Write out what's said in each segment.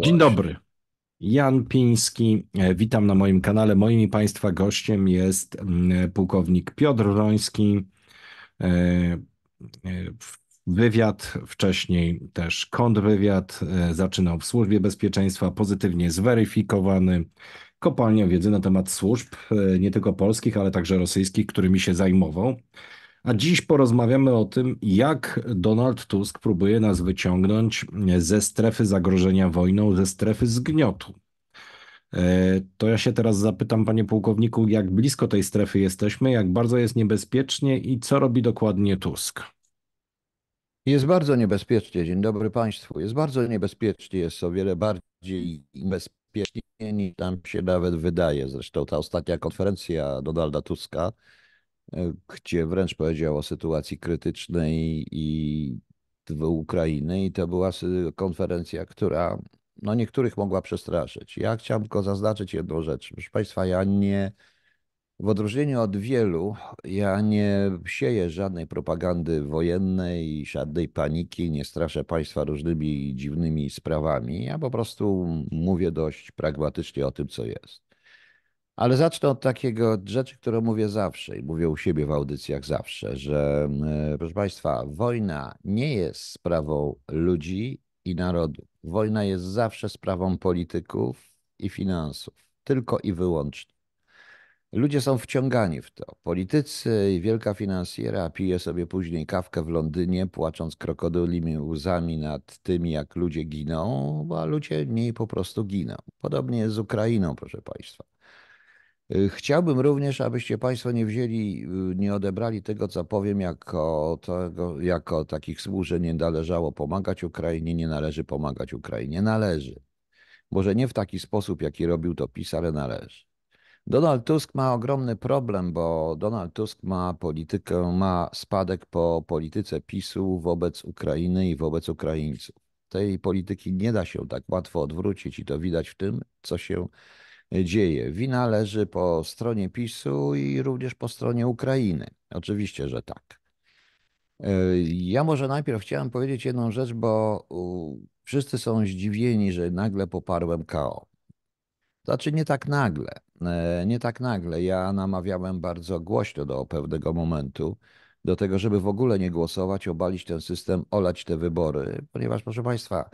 Dzień dobry. Jan Piński, e, witam na moim kanale. Moim i Państwa gościem jest mm, e, pułkownik Piotr Roński. E, wywiad, wcześniej też kontrwywiad, zaczynał w Służbie Bezpieczeństwa, pozytywnie zweryfikowany. Kopalnia wiedzy na temat służb, nie tylko polskich, ale także rosyjskich, którymi się zajmował. A dziś porozmawiamy o tym, jak Donald Tusk próbuje nas wyciągnąć e, ze strefy zagrożenia wojną, ze strefy zgniotu. E, to ja się teraz zapytam, panie pułkowniku, jak blisko tej strefy jesteśmy, jak bardzo jest niebezpiecznie i co robi dokładnie Tusk? Jest bardzo niebezpiecznie. Dzień dobry Państwu. Jest bardzo niebezpiecznie, jest o wiele bardziej niebezpiecznie niż tam się nawet wydaje. Zresztą ta ostatnia konferencja Donalda Tuska gdzie wręcz powiedział o sytuacji krytycznej i Ukrainy i to była konferencja, która no niektórych mogła przestraszyć. Ja chciałem tylko zaznaczyć jedną rzecz. Proszę Państwa, ja nie, w odróżnieniu od wielu, ja nie sieję żadnej propagandy wojennej, żadnej paniki, nie straszę Państwa różnymi dziwnymi sprawami. Ja po prostu mówię dość pragmatycznie o tym, co jest. Ale zacznę od takiego rzeczy, którą mówię zawsze i mówię u siebie w audycjach zawsze, że mm, e, proszę Państwa, wojna nie jest sprawą ludzi i narodu. Wojna jest zawsze sprawą polityków i finansów, tylko i wyłącznie. Ludzie są wciągani w to. Politycy i wielka finansjera pije sobie później kawkę w Londynie, płacząc krokodylimi łzami nad tym, jak ludzie giną, a ludzie mniej po prostu giną. Podobnie jest z Ukrainą, proszę Państwa. Chciałbym również, abyście Państwo nie wzięli, y, nie odebrali tego, co powiem, jako, tego, jako takich słów, że nie należało pomagać Ukrainie, nie należy pomagać Ukrainie. Należy. Może nie w taki sposób, jaki robił to PiS, ale należy. Donald Tusk ma ogromny problem, bo Donald Tusk ma politykę, ma spadek po polityce PiSu wobec Ukrainy i wobec Ukraińców. Tej polityki nie da się tak łatwo odwrócić i to widać w tym, co się dzieje dzieje. Wina leży po stronie PiSu i również po stronie Ukrainy. Oczywiście, że tak. E, ja może najpierw chciałem powiedzieć jedną rzecz, bo wszyscy są zdziwieni, że nagle poparłem KO. Znaczy nie tak nagle, e, nie tak nagle. Ja namawiałem bardzo głośno do pewnego momentu, do tego, żeby w ogóle nie głosować, obalić ten system, olać te wybory, ponieważ proszę Państwa,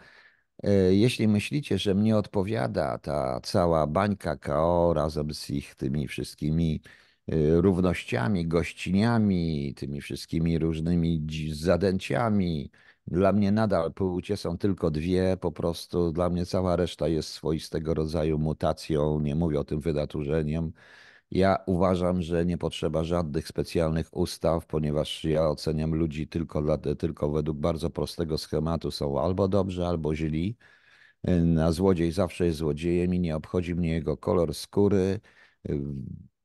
E, jeśli myślicie, że mnie odpowiada ta cała bańka KO razem z ich tymi wszystkimi e, równościami, gościniami, tymi wszystkimi różnymi zadęciami, dla mnie nadal płcie są tylko dwie, po prostu dla mnie cała reszta jest swoistego rodzaju mutacją, nie mówię o tym wydaturzeniem. Ja uważam, że nie potrzeba żadnych specjalnych ustaw, ponieważ ja oceniam ludzi tylko, dla, tylko według bardzo prostego schematu. Są albo dobrzy, albo źli. Na złodziej zawsze jest złodziejem i nie obchodzi mnie jego kolor skóry,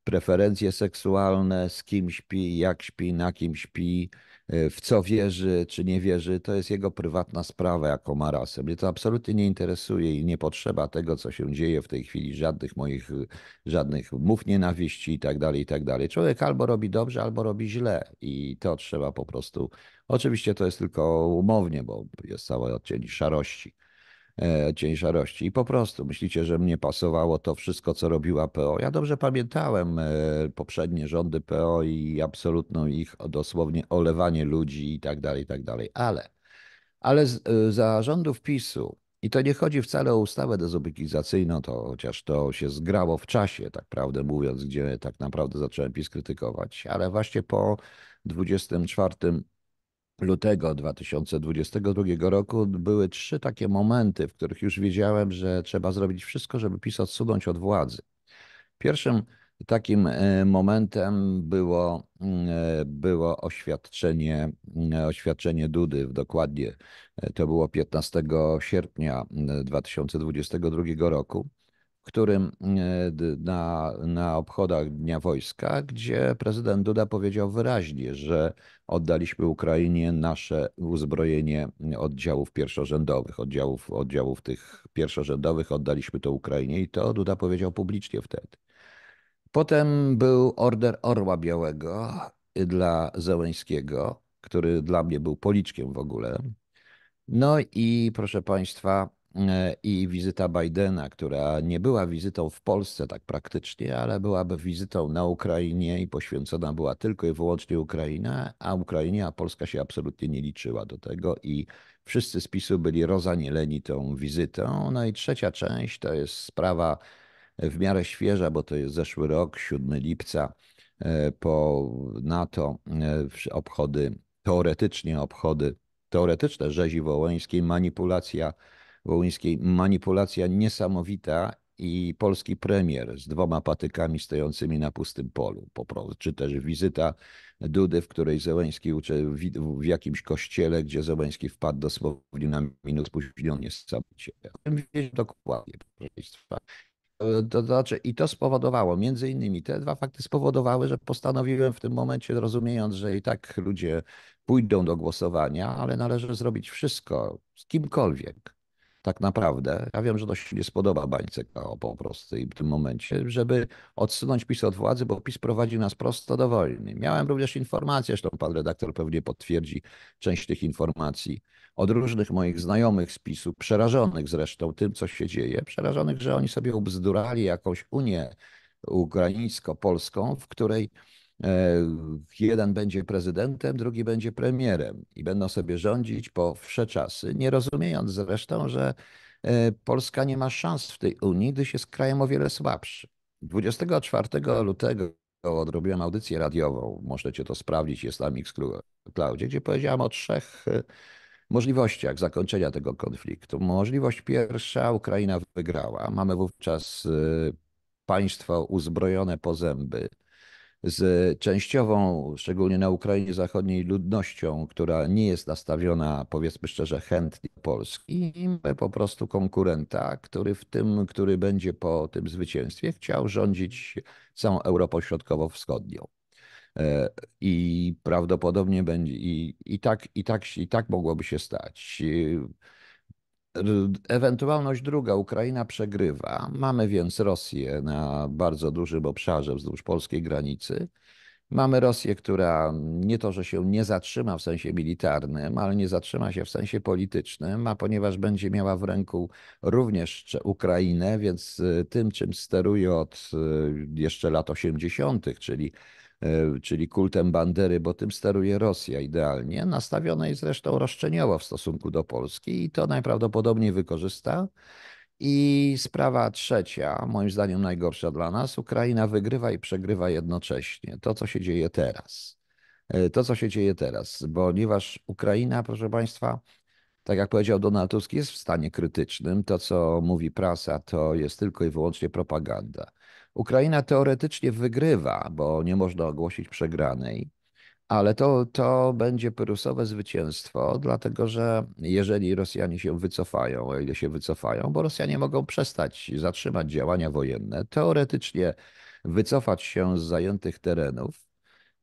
preferencje seksualne, z kim śpi, jak śpi, na kim śpi, e, w co wierzy czy nie wierzy, to jest jego prywatna sprawa, jako ma Mnie to absolutnie nie interesuje i nie potrzeba tego, co się dzieje w tej chwili, żadnych moich, żadnych mów nienawiści i tak dalej, i tak dalej. Człowiek albo robi dobrze, albo robi źle i to trzeba po prostu, oczywiście to jest tylko umownie, bo jest cały odcień szarości ciężarości. E, I po prostu myślicie, że mnie pasowało to wszystko, co robiła PO. Ja dobrze pamiętałem e, poprzednie rządy PO i absolutną ich dosłownie olewanie ludzi i tak dalej, i tak dalej. Ale, ale e, za rządów PiSu i to nie chodzi wcale o ustawę dezubekizacyjną, to chociaż to się zgrało w czasie, tak prawdę mówiąc, gdzie tak naprawdę zacząłem PiS krytykować, ale właśnie po 24 lutego 2022 roku były trzy takie momenty, w których już wiedziałem, że trzeba zrobić wszystko, żeby PiS odsunąć od władzy. Pierwszym takim e, momentem było, mm, e, było oświadczenie, mm, e, oświadczenie Dudy, dokładnie to było 15 sierpnia 2022 mm, roku którym e, na, na obchodach Dnia Wojska, gdzie prezydent Duda powiedział wyraźnie, że oddaliśmy Ukrainie nasze uzbrojenie oddziałów pierwszorzędowych, oddziałów, oddziałów tych pierwszorzędowych, oddaliśmy to Ukrainie i to Duda powiedział publicznie wtedy. Potem był order Orła Białego dla Zełęskiego, który dla mnie był policzkiem w ogóle. No i proszę Państwa, E, i wizyta Bidena, która nie była wizytą w Polsce tak praktycznie, ale byłaby wizytą na Ukrainie i poświęcona była tylko i wyłącznie Ukraina, a Ukrainie, a Polska się absolutnie nie liczyła do tego i wszyscy z PiSu byli rozanieleni tą wizytą. No i trzecia część to jest sprawa e, w miarę świeża, bo to jest zeszły rok, 7 lipca e, po NATO obchody, teoretycznie obchody, teoretyczne rzezi wołońskiej, manipulacja Wołyńskiej manipulacja niesamowita i polski premier z dwoma patykami stojącymi na pustym polu, po prostu, czy też wizyta Dudy, w której Zełęski uczy w, jakimś kościele, gdzie Zełęski wpadł dosłownie na minut on niesamowicie. Dokładnie, proszę Państwa. To znaczy, I to spowodowało, między innymi te dwa fakty spowodowały, że postanowiłem w tym momencie, rozumiejąc, że i tak ludzie pójdą do głosowania, ale należy zrobić wszystko z kimkolwiek, tak naprawdę, ja wiem, że to się nie spodoba Bańce KO po prostu i w tym momencie, żeby odsunąć PiS od władzy, bo PiS prowadzi nas prosto do wojny. Miałem również informację, zresztą pan redaktor pewnie potwierdzi część tych informacji, od różnych moich znajomych z PiSu, przerażonych zresztą tym, co się dzieje, przerażonych, że oni sobie ubzdurali jakąś Unię ukraińsko-polską, w której E, jeden będzie prezydentem, drugi będzie premierem i będą sobie rządzić po wsze czasy, nie rozumiejąc zresztą, że e, Polska nie ma szans w tej Unii, gdyż jest krajem o wiele słabszy. 24 lutego odrobiłem audycję radiową, możecie to sprawdzić, jest tam Klaudzie, gdzie powiedziałem o trzech e, możliwościach zakończenia tego konfliktu. Możliwość pierwsza, Ukraina wygrała. Mamy wówczas państwo uzbrojone po zęby, z częściową, szczególnie na Ukrainie Zachodniej, ludnością, która nie jest nastawiona, powiedzmy szczerze, chętnie do Polski. I po prostu konkurenta, który w tym, który będzie po tym zwycięstwie chciał rządzić całą Europą Środkowo-Wschodnią. E, I prawdopodobnie będzie, i, i, tak, i, tak, i tak mogłoby się stać. Ewentualność druga, Ukraina przegrywa. Mamy więc Rosję na bardzo dużym obszarze wzdłuż polskiej granicy. Mamy Rosję, która nie to, że się nie zatrzyma w sensie militarnym, ale nie zatrzyma się w sensie politycznym, a ponieważ będzie miała w ręku również Ukrainę, więc y, tym, czym steruje od y, jeszcze lat 80., czyli E, czyli kultem bandery, bo tym steruje Rosja idealnie. Nastawiona jest zresztą roszczeniowo w stosunku do Polski i to najprawdopodobniej wykorzysta. I sprawa trzecia, moim zdaniem najgorsza dla nas, Ukraina wygrywa i przegrywa jednocześnie. To, co się dzieje teraz. E, to, co się dzieje teraz, ponieważ Ukraina, proszę Państwa, tak jak powiedział Donald Tusk, jest w stanie krytycznym. To, co mówi prasa, to jest tylko i wyłącznie propaganda. Ukraina teoretycznie wygrywa, bo nie można ogłosić przegranej, ale to, to będzie pyrusowe zwycięstwo, dlatego że jeżeli Rosjanie się wycofają, o ile się wycofają, bo Rosjanie mogą przestać, zatrzymać działania wojenne, teoretycznie wycofać się z zajętych terenów,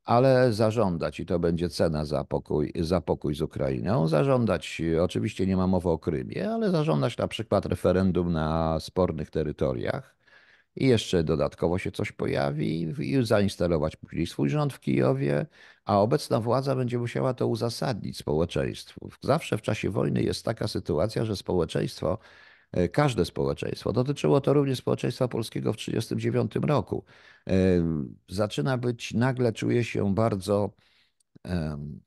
ale zażądać, i to będzie cena za pokój, za pokój z Ukrainą, zażądać, oczywiście nie ma mowy o Krymie, ale zażądać na przykład referendum na spornych terytoriach, i jeszcze dodatkowo się coś pojawi i zainstalować później swój rząd w Kijowie, a obecna władza będzie musiała to uzasadnić społeczeństwu. Zawsze w czasie wojny jest taka sytuacja, że społeczeństwo, e, każde społeczeństwo, dotyczyło to również społeczeństwa polskiego w 1939 roku, e, zaczyna być, nagle czuje się bardzo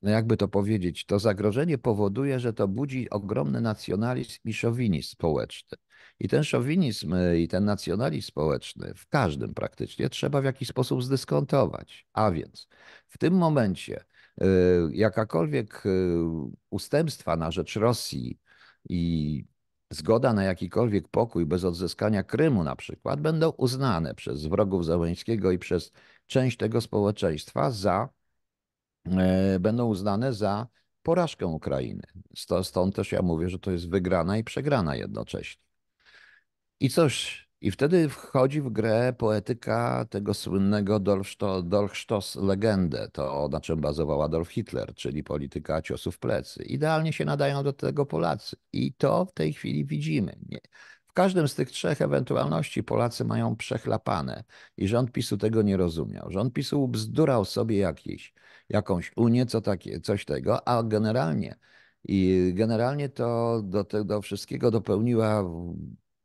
no jakby to powiedzieć, to zagrożenie powoduje, że to budzi ogromny nacjonalizm i szowinizm społeczny. I ten szowinizm e, i ten nacjonalizm społeczny w każdym praktycznie trzeba w jakiś sposób zdyskontować. A więc w tym momencie e, jakakolwiek e, ustępstwa na rzecz Rosji i zgoda na jakikolwiek pokój bez odzyskania Krymu na przykład będą uznane przez wrogów Załęskiego i przez część tego społeczeństwa za E, będą uznane za porażkę Ukrainy. Stąd też ja mówię, że to jest wygrana i przegrana jednocześnie. I coś, i wtedy wchodzi w grę poetyka tego słynnego Dolchstoss legendę, to na czym bazował Adolf Hitler, czyli polityka ciosów plecy. Idealnie się nadają do tego Polacy. I to w tej chwili widzimy. Nie. W każdym z tych trzech ewentualności Polacy mają przechlapane i rząd PiSu tego nie rozumiał. Rząd PiSu bzdurał sobie jakiś jakąś Unię, co takie, coś tego, a generalnie i generalnie to do tego wszystkiego dopełniła,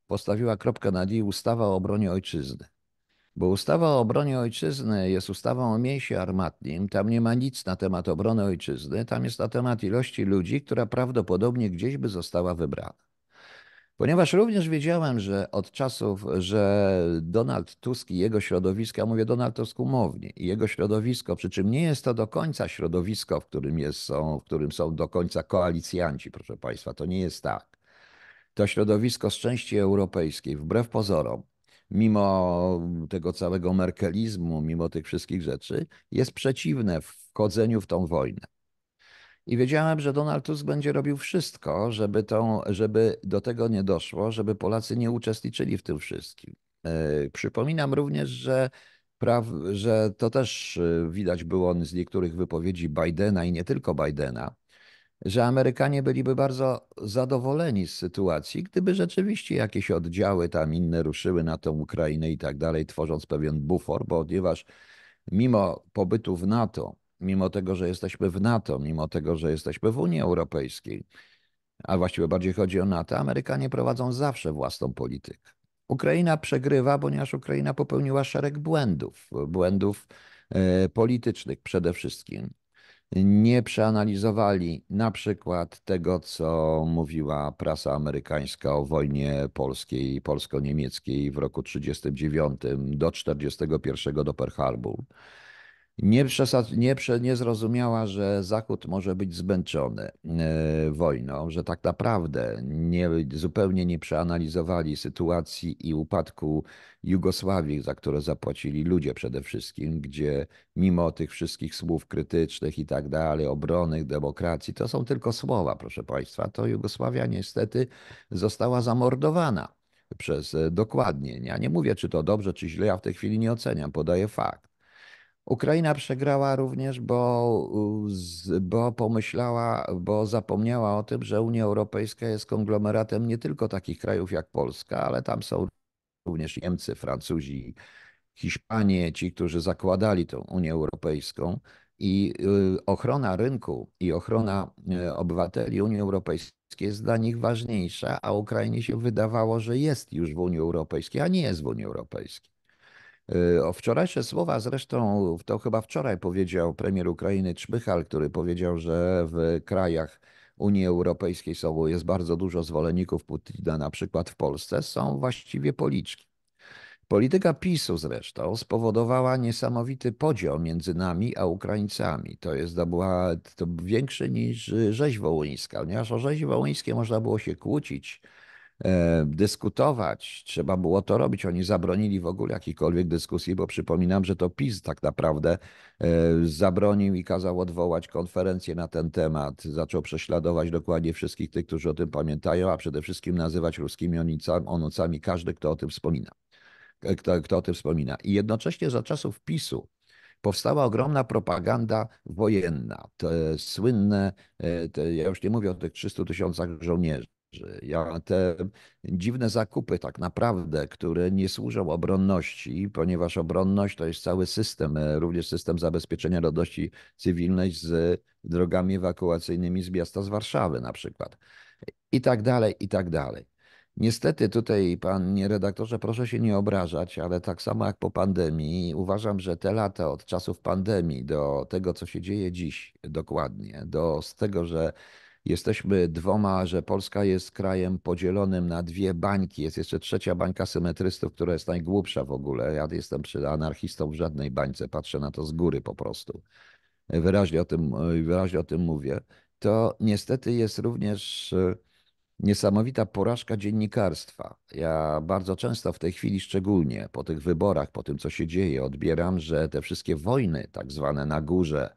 postawiła kropkę na D ustawa o obronie ojczyzny. Bo ustawa o obronie ojczyzny jest ustawą o mięsie armatnim, tam nie ma nic na temat obrony ojczyzny, tam jest na temat ilości ludzi, która prawdopodobnie gdzieś by została wybrana. Ponieważ również wiedziałem, że od czasów, że Donald Tusk i jego środowisko, ja mówię Donald Tusk umownie, i jego środowisko, przy czym nie jest to do końca środowisko, w którym, jest, są, w którym są do końca koalicjanci, proszę Państwa, to nie jest tak. To środowisko z części europejskiej, wbrew pozorom, mimo tego całego merkelizmu, mimo tych wszystkich rzeczy, jest przeciwne wchodzeniu w tą wojnę. I wiedziałem, że Donald Tusk będzie robił wszystko, żeby, tą, żeby do tego nie doszło, żeby Polacy nie uczestniczyli w tym wszystkim. E, przypominam również, że, praw, że to też e, widać było z niektórych wypowiedzi Bidena i nie tylko Bidena, że Amerykanie byliby bardzo zadowoleni z sytuacji, gdyby rzeczywiście jakieś oddziały tam inne ruszyły na tą Ukrainę i tak dalej, tworząc pewien bufor, ponieważ mimo pobytu w NATO, mimo tego, że jesteśmy w NATO, mimo tego, że jesteśmy w Unii Europejskiej, a właściwie bardziej chodzi o NATO, Amerykanie prowadzą zawsze własną politykę. Ukraina przegrywa, ponieważ Ukraina popełniła szereg błędów, błędów e, politycznych przede wszystkim. Nie przeanalizowali na przykład tego, co mówiła prasa amerykańska o wojnie polskiej, polsko-niemieckiej w roku 1939 do 1941 do Pearl Harbor nie, przesad... nie, prze... nie zrozumiała, że Zachód może być zmęczony e, wojną, że tak naprawdę nie, zupełnie nie przeanalizowali sytuacji i upadku Jugosławii, za które zapłacili ludzie przede wszystkim, gdzie mimo tych wszystkich słów krytycznych i tak dalej, obrony demokracji, to są tylko słowa, proszę Państwa, to Jugosławia niestety została zamordowana przez e, dokładnie. Ja nie mówię, czy to dobrze, czy źle, ja w tej chwili nie oceniam, podaję fakt. Ukraina przegrała również, bo, bo pomyślała, bo zapomniała o tym, że Unia Europejska jest konglomeratem nie tylko takich krajów jak Polska, ale tam są również Niemcy, Francuzi, Hiszpanie, ci, którzy zakładali tę Unię Europejską. I y, ochrona rynku i ochrona y, obywateli Unii Europejskiej jest dla nich ważniejsza, a Ukrainie się wydawało, że jest już w Unii Europejskiej, a nie jest w Unii Europejskiej. Y, o wczorajsze słowa zresztą, to chyba wczoraj powiedział premier Ukrainy Czmychal, który powiedział, że w krajach Unii Europejskiej są, jest bardzo dużo zwolenników Putina, na przykład w Polsce, są właściwie policzki. Polityka PiSu zresztą spowodowała niesamowity podział między nami a Ukraińcami. To jest to była to większy niż rzeź wołyńska, ponieważ o rzeź wołyńskiej można było się kłócić E, dyskutować, trzeba było to robić. Oni zabronili w ogóle jakiejkolwiek dyskusji, bo przypominam, że to PiS tak naprawdę e, zabronił i kazał odwołać konferencję na ten temat. Zaczął prześladować dokładnie wszystkich tych, którzy o tym pamiętają, a przede wszystkim nazywać ruskimi onocami każdy, kto o tym wspomina. E, kto, kto o tym wspomina. I jednocześnie za czasów PiSu powstała ogromna propaganda wojenna. Te słynne, te, ja już nie mówię o tych 300 tysiącach żołnierzy, ja te dziwne zakupy tak naprawdę, które nie służą obronności, ponieważ obronność to jest cały system, e, również system zabezpieczenia ludności cywilnej z drogami ewakuacyjnymi z miasta z Warszawy na przykład. I tak dalej, i tak dalej. Niestety tutaj, panie redaktorze, proszę się nie obrażać, ale tak samo jak po pandemii, uważam, że te lata od czasów pandemii do tego, co się dzieje dziś dokładnie, do z tego, że Jesteśmy dwoma, że Polska jest krajem podzielonym na dwie bańki. Jest jeszcze trzecia bańka symetrystów, która jest najgłupsza w ogóle. Ja jestem anarchistą w żadnej bańce, patrzę na to z góry po prostu. Wyraźnie o tym, y, wyraźnie o tym mówię. To niestety jest również y, niesamowita porażka dziennikarstwa. Ja bardzo często w tej chwili, szczególnie po tych wyborach, po tym, co się dzieje, odbieram, że te wszystkie wojny, tak zwane na górze,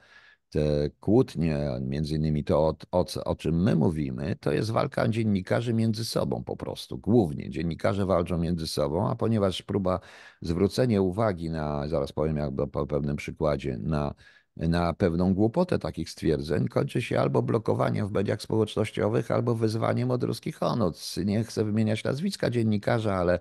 te kłótnie, między innymi to, o, o, o czym my mówimy, to jest walka dziennikarzy między sobą po prostu, głównie. Dziennikarze walczą między sobą, a ponieważ próba zwrócenia uwagi na, zaraz powiem jak po pewnym przykładzie, na, na pewną głupotę takich stwierdzeń, kończy się albo blokowaniem w mediach społecznościowych, albo wyzwaniem od ruskich onoc. Nie chcę wymieniać nazwiska dziennikarza, ale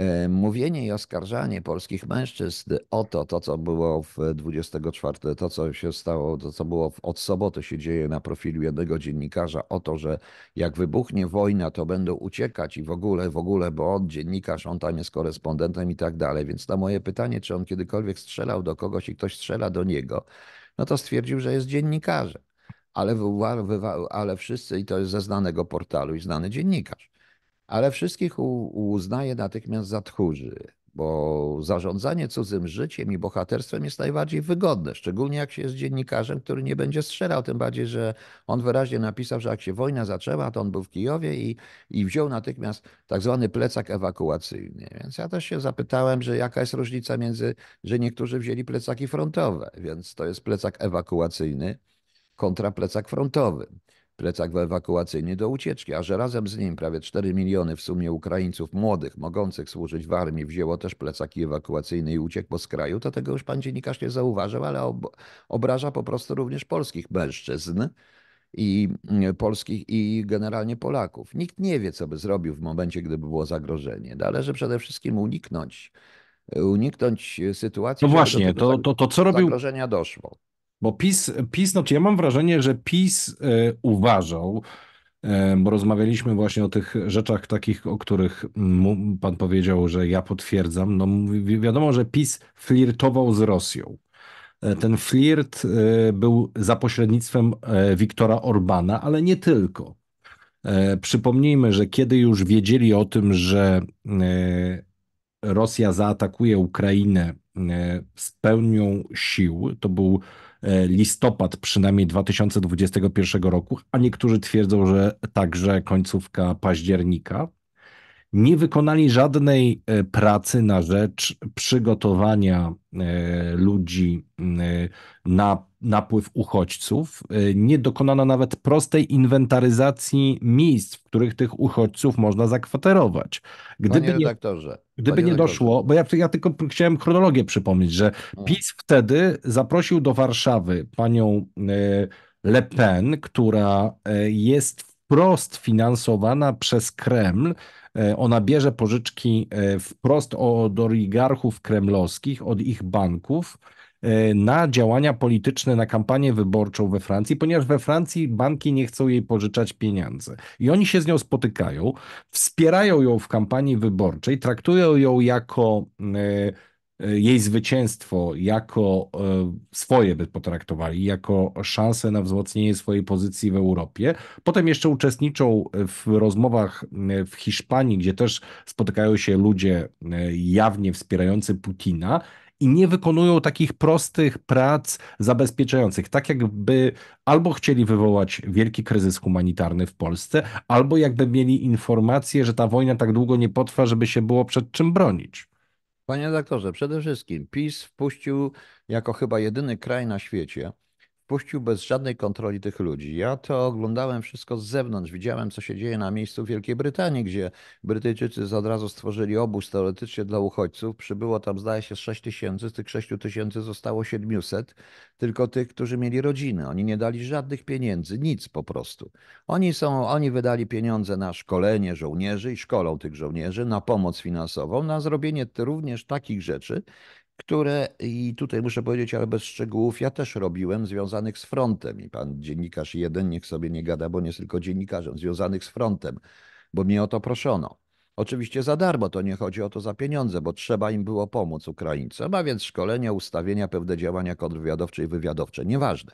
E, mówienie i oskarżanie polskich mężczyzn o to, to co było w 24, to co się stało, to co było w, od soboty się dzieje na profilu jednego dziennikarza, o to, że jak wybuchnie wojna, to będą uciekać i w ogóle, w ogóle, bo on dziennikarz, on tam jest korespondentem i tak dalej. Więc na moje pytanie, czy on kiedykolwiek strzelał do kogoś i ktoś strzela do niego, no to stwierdził, że jest dziennikarzem. Ale, ale wszyscy, i to jest ze znanego portalu i znany dziennikarz ale wszystkich uznaje natychmiast za tchórzy, bo zarządzanie cudzym życiem i bohaterstwem jest najbardziej wygodne, szczególnie jak się jest dziennikarzem, który nie będzie strzelał, tym bardziej, że on wyraźnie napisał, że jak się wojna zaczęła, to on był w Kijowie i, i wziął natychmiast tak zwany plecak ewakuacyjny. Więc ja też się zapytałem, że jaka jest różnica między, że niektórzy wzięli plecaki frontowe, więc to jest plecak ewakuacyjny kontra plecak frontowy plecach ewakuacyjny do ucieczki, a że razem z nim prawie 4 miliony w sumie Ukraińców młodych, mogących służyć w armii, wzięło też plecaki ewakuacyjne i uciekło z kraju, to tego już pan dziennikarz nie zauważył, ale ob obraża po prostu również polskich mężczyzn i mm, polskich i generalnie Polaków. Nikt nie wie, co by zrobił w momencie, gdyby było zagrożenie. Należy no przede wszystkim uniknąć uniknąć e, sytuacji. No właśnie, to, to, to co robił. Zagrożenia doszło. Bo PiS, PiS no, ja mam wrażenie, że PiS y, uważał, e, bo rozmawialiśmy właśnie o tych rzeczach takich, o których pan powiedział, że ja potwierdzam. No, wiadomo, że PiS flirtował z Rosją. E, ten flirt był za pośrednictwem Wiktora Orbana, ale nie tylko. Przypomnijmy, że kiedy już wiedzieli o tym, że Rosja zaatakuje Ukrainę z pełnią sił, to był E, listopad przynajmniej 2021 roku, a niektórzy twierdzą, że także końcówka października nie wykonali żadnej e, pracy na rzecz przygotowania e, ludzi e, na napływ uchodźców. Nie dokonano nawet prostej inwentaryzacji miejsc, w których tych uchodźców można zakwaterować. Gdyby Panie nie, gdyby Panie nie doszło, bo ja, ja, tylko chciałem chronologię przypomnieć, że mm. PiS wtedy zaprosił do Warszawy panią Le Pen, która jest wprost finansowana przez Kreml E, ona bierze pożyczki e, wprost od oligarchów kremlowskich, od ich banków e, na działania polityczne, na kampanię wyborczą we Francji, ponieważ we Francji banki nie chcą jej pożyczać pieniędzy. I oni się z nią spotykają, wspierają ją w kampanii wyborczej, traktują ją jako. Yy, E, jej zwycięstwo jako e, swoje by potraktowali, jako szansę na wzmocnienie swojej pozycji w Europie. Potem jeszcze uczestniczą w rozmowach e, w Hiszpanii, gdzie też spotykają się ludzie jawnie wspierający Putina i nie wykonują takich prostych prac zabezpieczających, tak jakby albo chcieli wywołać wielki kryzys humanitarny w Polsce, albo jakby mieli informację, że ta wojna tak długo nie potrwa, żeby się było przed czym bronić. Panie doktorze, przede wszystkim PiS wpuścił jako chyba jedyny kraj na świecie puścił bez żadnej kontroli tych ludzi. Ja to oglądałem wszystko z zewnątrz, widziałem, co się dzieje na miejscu w Wielkiej Brytanii, gdzie Brytyjczycy od razu stworzyli obóz teoretycznie dla uchodźców. Przybyło tam, zdaje się, 6 tysięcy, z tych 6 tysięcy zostało 700, tylko tych, którzy mieli rodziny. Oni nie dali żadnych pieniędzy, nic po prostu. Oni, są, oni wydali pieniądze na szkolenie żołnierzy i szkolą tych żołnierzy, na pomoc finansową, na zrobienie również takich rzeczy, które i tutaj muszę powiedzieć, ale bez szczegółów, ja też robiłem, związanych z frontem. I pan dziennikarz jeden niech sobie nie gada, bo nie jest tylko dziennikarzem, związanych z frontem, bo mnie o to proszono. Oczywiście za darmo, to nie chodzi o to za pieniądze, bo trzeba im było pomóc Ukraińcom, a więc szkolenia, ustawienia, pewne działania kontrwywiadowcze i wywiadowcze, nieważne.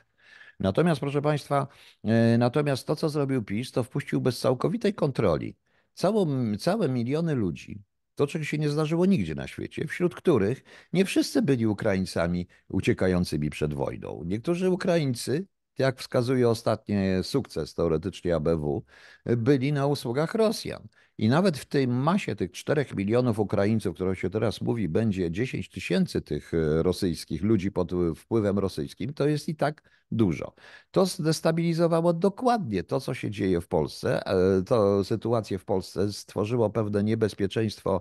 Natomiast, proszę Państwa, e, natomiast to, co zrobił PiS, to wpuścił bez całkowitej kontroli całą, całe miliony ludzi, to, czego się nie zdarzyło nigdzie na świecie, wśród których nie wszyscy byli Ukraińcami uciekającymi przed wojną. Niektórzy Ukraińcy, jak wskazuje ostatni sukces teoretycznie ABW, byli na usługach Rosjan i nawet w tej masie tych 4 milionów Ukraińców, które się teraz mówi, będzie 10 tysięcy tych e, rosyjskich ludzi pod wpływem rosyjskim, to jest i tak dużo. To zdestabilizowało dokładnie to, co się dzieje w Polsce. E, to sytuację w Polsce stworzyło pewne niebezpieczeństwo.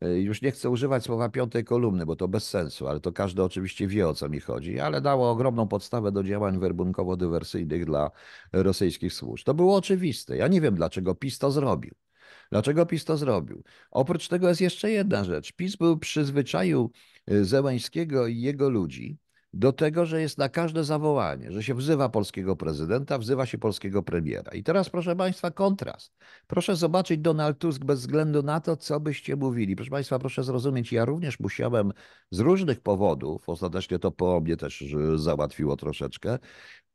E, już nie chcę używać słowa piątej kolumny, bo to bez sensu, ale to każdy oczywiście wie o co mi chodzi, ale dało ogromną podstawę do działań werbunkowo-dywersyjnych dla rosyjskich służb. To było oczywiste. Ja nie wiem, dlaczego PiS to zrobił. Dlaczego PiS to zrobił? Oprócz tego jest jeszcze jedna rzecz. PiS był przyzwyczaił y, Zełańskiego i jego ludzi do tego, że jest na każde zawołanie, że się wzywa polskiego prezydenta, wzywa się polskiego premiera. I teraz, proszę Państwa, kontrast. Proszę zobaczyć Donald Tusk bez względu na to, co byście mówili. Proszę Państwa, proszę zrozumieć, ja również musiałem z różnych powodów, ostatecznie to po mnie też y, załatwiło troszeczkę,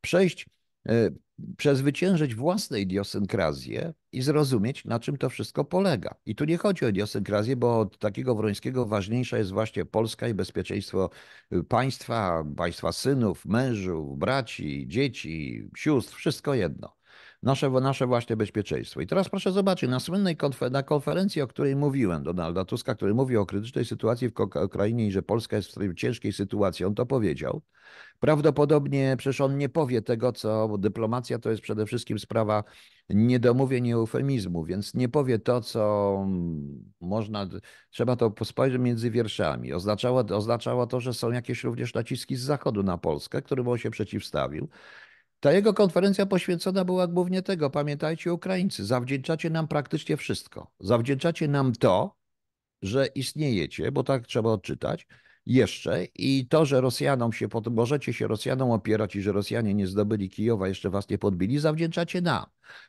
przejść E, przezwyciężyć własne idiosynkrazję i zrozumieć, na czym to wszystko polega. I tu nie chodzi o idiosynkrazję, bo od takiego Wrońskiego ważniejsza jest właśnie Polska i bezpieczeństwo y, państwa, państwa synów, mężów, braci, dzieci, sióstr, wszystko jedno nasze, nasze właśnie bezpieczeństwo. I teraz proszę zobaczyć, na słynnej na konferencji, o której mówiłem, Donalda Tuska, który mówił o krytycznej sytuacji w Ukrainie i że Polska jest w ciężkiej sytuacji, on to powiedział. Prawdopodobnie przecież on nie powie tego, co dyplomacja to jest przede wszystkim sprawa niedomówień i eufemizmu, więc nie powie to, co mm, można, trzeba to spojrzeć między wierszami. Oznaczało, oznaczało to, że są jakieś również naciski z zachodu na Polskę, którym on się przeciwstawił. Ta jego konferencja poświęcona była głównie tego. Pamiętajcie, Ukraińcy, zawdzięczacie nam praktycznie wszystko. Zawdzięczacie nam to, że istniejecie, bo tak trzeba odczytać, jeszcze i to, że Rosjanom się, pod, możecie się Rosjanom opierać i że Rosjanie nie zdobyli Kijowa, jeszcze was nie podbili, zawdzięczacie nam.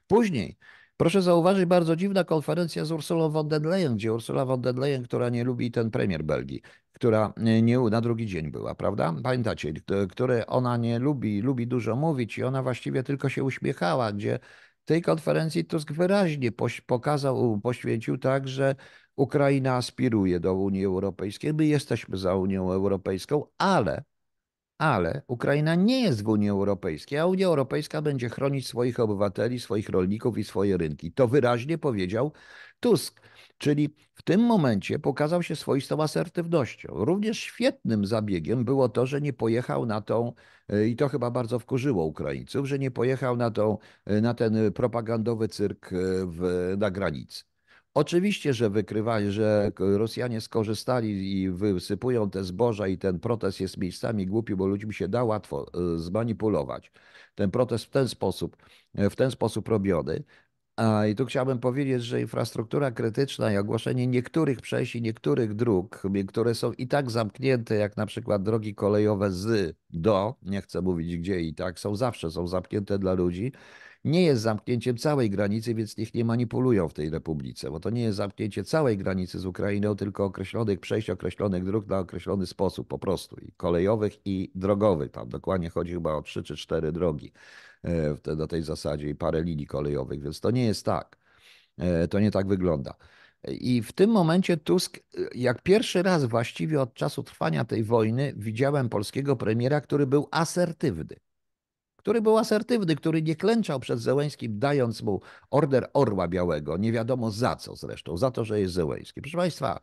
Później, proszę zauważyć, bardzo dziwna konferencja z Ursulą von der Leyen, gdzie Ursula von der Leyen, która nie lubi ten premier Belgii, która e, nie, na drugi dzień była, prawda? Pamiętacie, które ona nie lubi, lubi dużo mówić i ona właściwie tylko się uśmiechała, gdzie tej konferencji Tusk wyraźnie pokazał, poświęcił tak, że Ukraina aspiruje do Unii Europejskiej. My jesteśmy za Unią Europejską, ale, ale Ukraina nie jest w Unii Europejskiej, a Unia Europejska będzie chronić swoich obywateli, swoich rolników i swoje rynki. To wyraźnie powiedział Tusk. Czyli w tym momencie pokazał się swoistą asertywnością. Również świetnym zabiegiem było to, że nie pojechał na tą, e, i to chyba bardzo wkurzyło Ukraińców, że nie pojechał na, tą, e, na ten propagandowy cyrk e, w, na granicy. Oczywiście, że wykrywają, że Rosjanie skorzystali i wysypują te zboża i ten protest jest miejscami głupi, bo ludźmi się da łatwo zmanipulować. Ten protest w ten sposób, w ten sposób robiony, i tu chciałbym powiedzieć, że infrastruktura krytyczna i ogłoszenie niektórych przejść i niektórych dróg, które są i tak zamknięte, jak na przykład drogi kolejowe z do, nie chcę mówić gdzie i tak, są zawsze są zamknięte dla ludzi, nie jest zamknięciem całej granicy, więc niech nie manipulują w tej republice, bo to nie jest zamknięcie całej granicy z Ukrainą, tylko określonych przejść, określonych dróg na określony sposób po prostu, i kolejowych i drogowych. Tam dokładnie chodzi chyba o trzy czy cztery drogi do e, na tej zasadzie i parę linii kolejowych, więc to nie jest tak. E, to nie tak wygląda. I w tym momencie Tusk, e, jak pierwszy raz właściwie od czasu trwania tej wojny, widziałem polskiego premiera, który był asertywny. Który był asertywny, który nie klęczał przed Zełęskim, dając mu order Orła Białego, nie wiadomo za co zresztą, za to, że jest Zełęski. Proszę Państwa,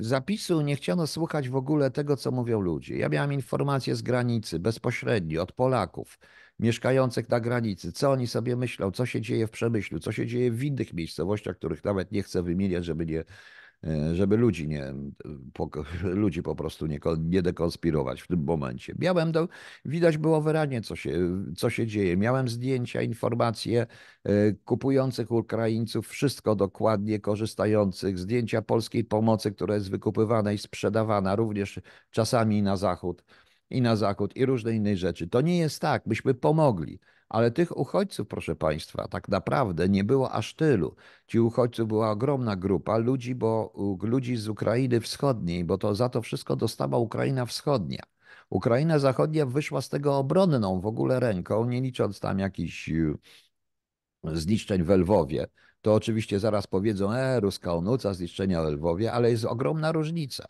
zapisu nie chciano słuchać w ogóle tego, co mówią ludzie. Ja miałem informacje z granicy, bezpośrednio od Polaków mieszkających na granicy, co oni sobie myślą, co się dzieje w Przemyślu, co się dzieje w innych miejscowościach, których nawet nie chcę wymieniać, żeby nie e, żeby ludzi, nie, po, ludzi po prostu nie, nie dekonspirować w tym momencie. Miałem do, widać było wyraźnie, co się, co się dzieje. Miałem zdjęcia, informacje e, kupujących Ukraińców, wszystko dokładnie, korzystających, zdjęcia polskiej pomocy, która jest wykupywana i sprzedawana również czasami na zachód i na zachód i różne inne rzeczy. To nie jest tak, byśmy pomogli. Ale tych uchodźców, proszę Państwa, tak naprawdę nie było aż tylu. Ci uchodźców była ogromna grupa ludzi, bo ludzi z Ukrainy Wschodniej, bo to za to wszystko dostała Ukraina Wschodnia. Ukraina Zachodnia wyszła z tego obronną w ogóle ręką, nie licząc tam jakichś y, zniszczeń w Lwowie. To oczywiście zaraz powiedzą, e, ruska onuca, zniszczenia w Lwowie, ale jest ogromna różnica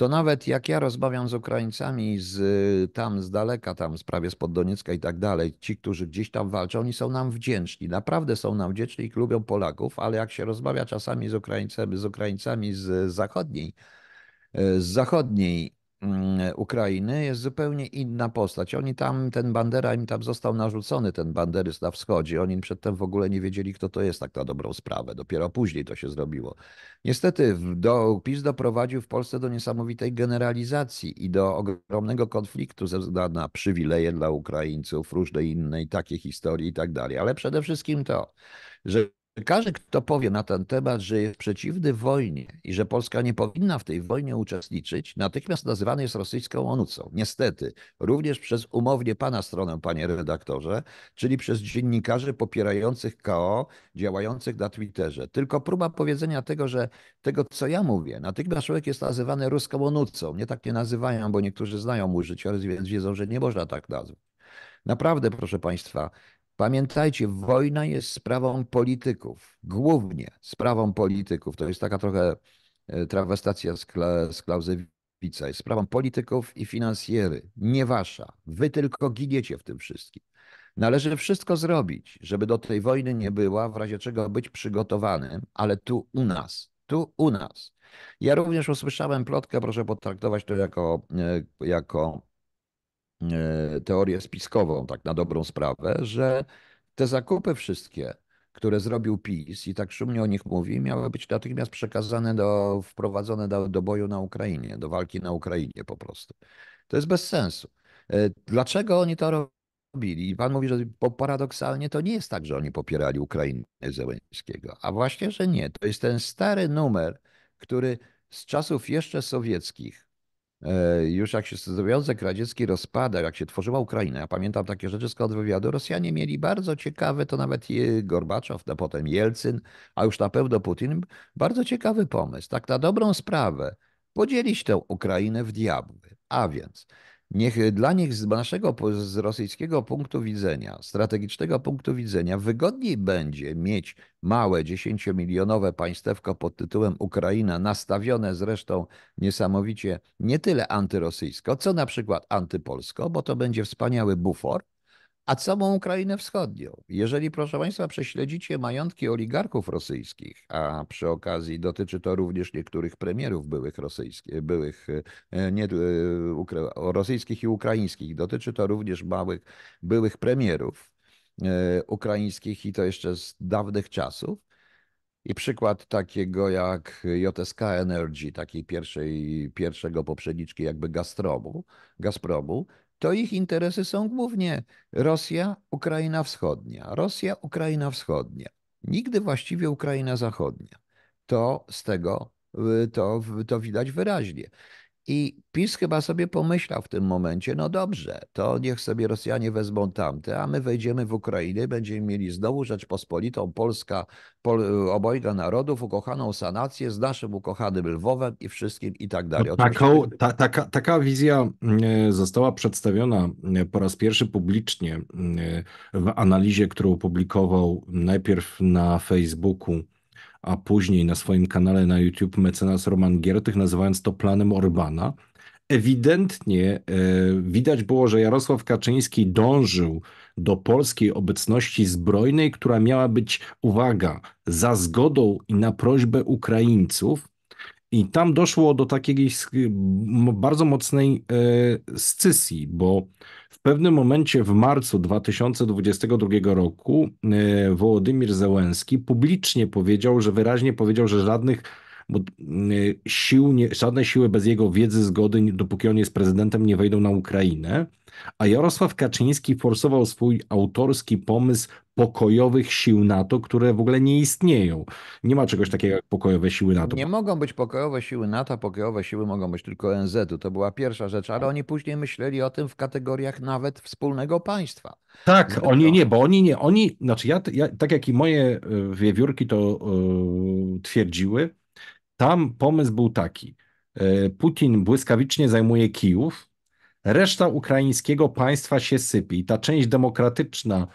to nawet jak ja rozmawiam z Ukraińcami z, tam z daleka, tam z prawie spod Doniecka i tak dalej, ci, którzy gdzieś tam walczą, oni są nam wdzięczni, naprawdę są nam wdzięczni i lubią Polaków, ale jak się rozmawia czasami z Ukraińcami z, Ukraińcami z zachodniej, e, z zachodniej Mm, Ukrainy jest zupełnie inna postać. Oni tam, ten bandera im tam został narzucony, ten banderyst na wschodzie. Oni przedtem w ogóle nie wiedzieli, kto to jest, tak na dobrą sprawę. Dopiero później to się zrobiło. Niestety do, PiS doprowadził w Polsce do niesamowitej generalizacji i do ogromnego konfliktu ze względu na przywileje dla Ukraińców, różne inne i takie historie i tak dalej. Ale przede wszystkim to, że każdy, kto powie na ten temat, że jest przeciwny wojnie i że Polska nie powinna w tej wojnie uczestniczyć, natychmiast nazywany jest rosyjską onucą. Niestety, również przez umownie pana stronę, panie redaktorze, czyli przez dziennikarzy popierających KO, działających na Twitterze. Tylko próba powiedzenia tego, że tego, co ja mówię, natychmiast człowiek jest nazywany ruską onucą. Nie tak nie nazywają, bo niektórzy znają mój życiorys, więc wiedzą, że nie można tak nazwać. Naprawdę, proszę Państwa, Pamiętajcie, wojna jest sprawą polityków, głównie sprawą polityków. To jest taka trochę e, trawestacja z, Kla, z Jest sprawą polityków i finansjery, nie wasza. Wy tylko giniecie w tym wszystkim. Należy wszystko zrobić, żeby do tej wojny nie była, w razie czego być przygotowanym, ale tu u nas, tu u nas. Ja również usłyszałem plotkę, proszę potraktować to jako, e, jako E, teorię spiskową, tak na dobrą sprawę, że te zakupy wszystkie, które zrobił PiS i tak szumnie o nich mówi, miały być natychmiast przekazane do, wprowadzone do, do boju na Ukrainie, do walki na Ukrainie po prostu. To jest bez sensu. E, dlaczego oni to robili? Pan mówi, że paradoksalnie to nie jest tak, że oni popierali Ukrainę Zełenskiego, a właśnie, że nie. To jest ten stary numer, który z czasów jeszcze sowieckich E, już jak się Związek Radziecki rozpadał, jak się tworzyła Ukraina, ja pamiętam takie rzeczy z wywiadu, Rosjanie mieli bardzo ciekawe, to nawet Gorbaczow, a no potem Jelcyn, a już na pewno Putin, bardzo ciekawy pomysł. Tak na dobrą sprawę podzielić tę Ukrainę w diabły. A więc Niech dla nich z naszego, z rosyjskiego punktu widzenia, strategicznego punktu widzenia, wygodniej będzie mieć małe, dziesięciomilionowe państewko pod tytułem Ukraina, nastawione zresztą niesamowicie nie tyle antyrosyjsko, co na przykład antypolsko, bo to będzie wspaniały bufor, a całą Ukrainę Wschodnią. Jeżeli, proszę Państwa, prześledzicie majątki oligarchów rosyjskich, a przy okazji dotyczy to również niektórych premierów byłych rosyjskich, byłych e, nie, e, ukra, rosyjskich i ukraińskich, dotyczy to również małych, byłych premierów e, ukraińskich i to jeszcze z dawnych czasów. I przykład takiego jak JSK Energy, takiej pierwszej, pierwszego poprzedniczki jakby Gazpromu, Gazpromu to ich interesy są głównie Rosja, Ukraina Wschodnia, Rosja, Ukraina Wschodnia, nigdy właściwie Ukraina Zachodnia. To z tego y, to, to widać wyraźnie. I PiS chyba sobie pomyślał w tym momencie, no dobrze, to niech sobie Rosjanie wezmą tamte, a my wejdziemy w Ukrainę, będziemy mieli znowu Rzeczpospolitą, Polska, Pol, y, obojga narodów, ukochaną sanację z naszym ukochanym Lwowem i wszystkim i tak dalej. No taką, ta, taka, taka wizja y, została przedstawiona y, po raz pierwszy publicznie w analizie, którą publikował najpierw na Facebooku a później na swoim kanale na YouTube mecenas Roman Giertych, nazywając to planem Orbana. Ewidentnie e, widać było, że Jarosław Kaczyński dążył do polskiej obecności zbrojnej, która miała być, uwaga, za zgodą i na prośbę Ukraińców. I tam doszło do takiej bardzo mocnej e, scysji, bo w pewnym momencie w marcu 2022 roku e, Wołodymir Zełenski publicznie powiedział, że wyraźnie powiedział, że żadnych bo e, sił nie, żadne siły bez jego wiedzy, zgody, dopóki on jest prezydentem, nie wejdą na Ukrainę a Jarosław Kaczyński forsował swój autorski pomysł pokojowych sił NATO, które w ogóle nie istnieją. Nie ma czegoś takiego jak pokojowe siły NATO. Nie mogą być pokojowe siły NATO, pokojowe siły mogą być tylko ONZ-u. To była pierwsza rzecz, ale oni później myśleli o tym w kategoriach nawet wspólnego państwa. Tak, oni nie, bo oni nie, oni, znaczy ja, ja tak jak i moje e, wiewiórki to yy, twierdziły, tam pomysł był taki. E, Putin błyskawicznie zajmuje Kijów, reszta ukraińskiego państwa się sypie ta część demokratyczna,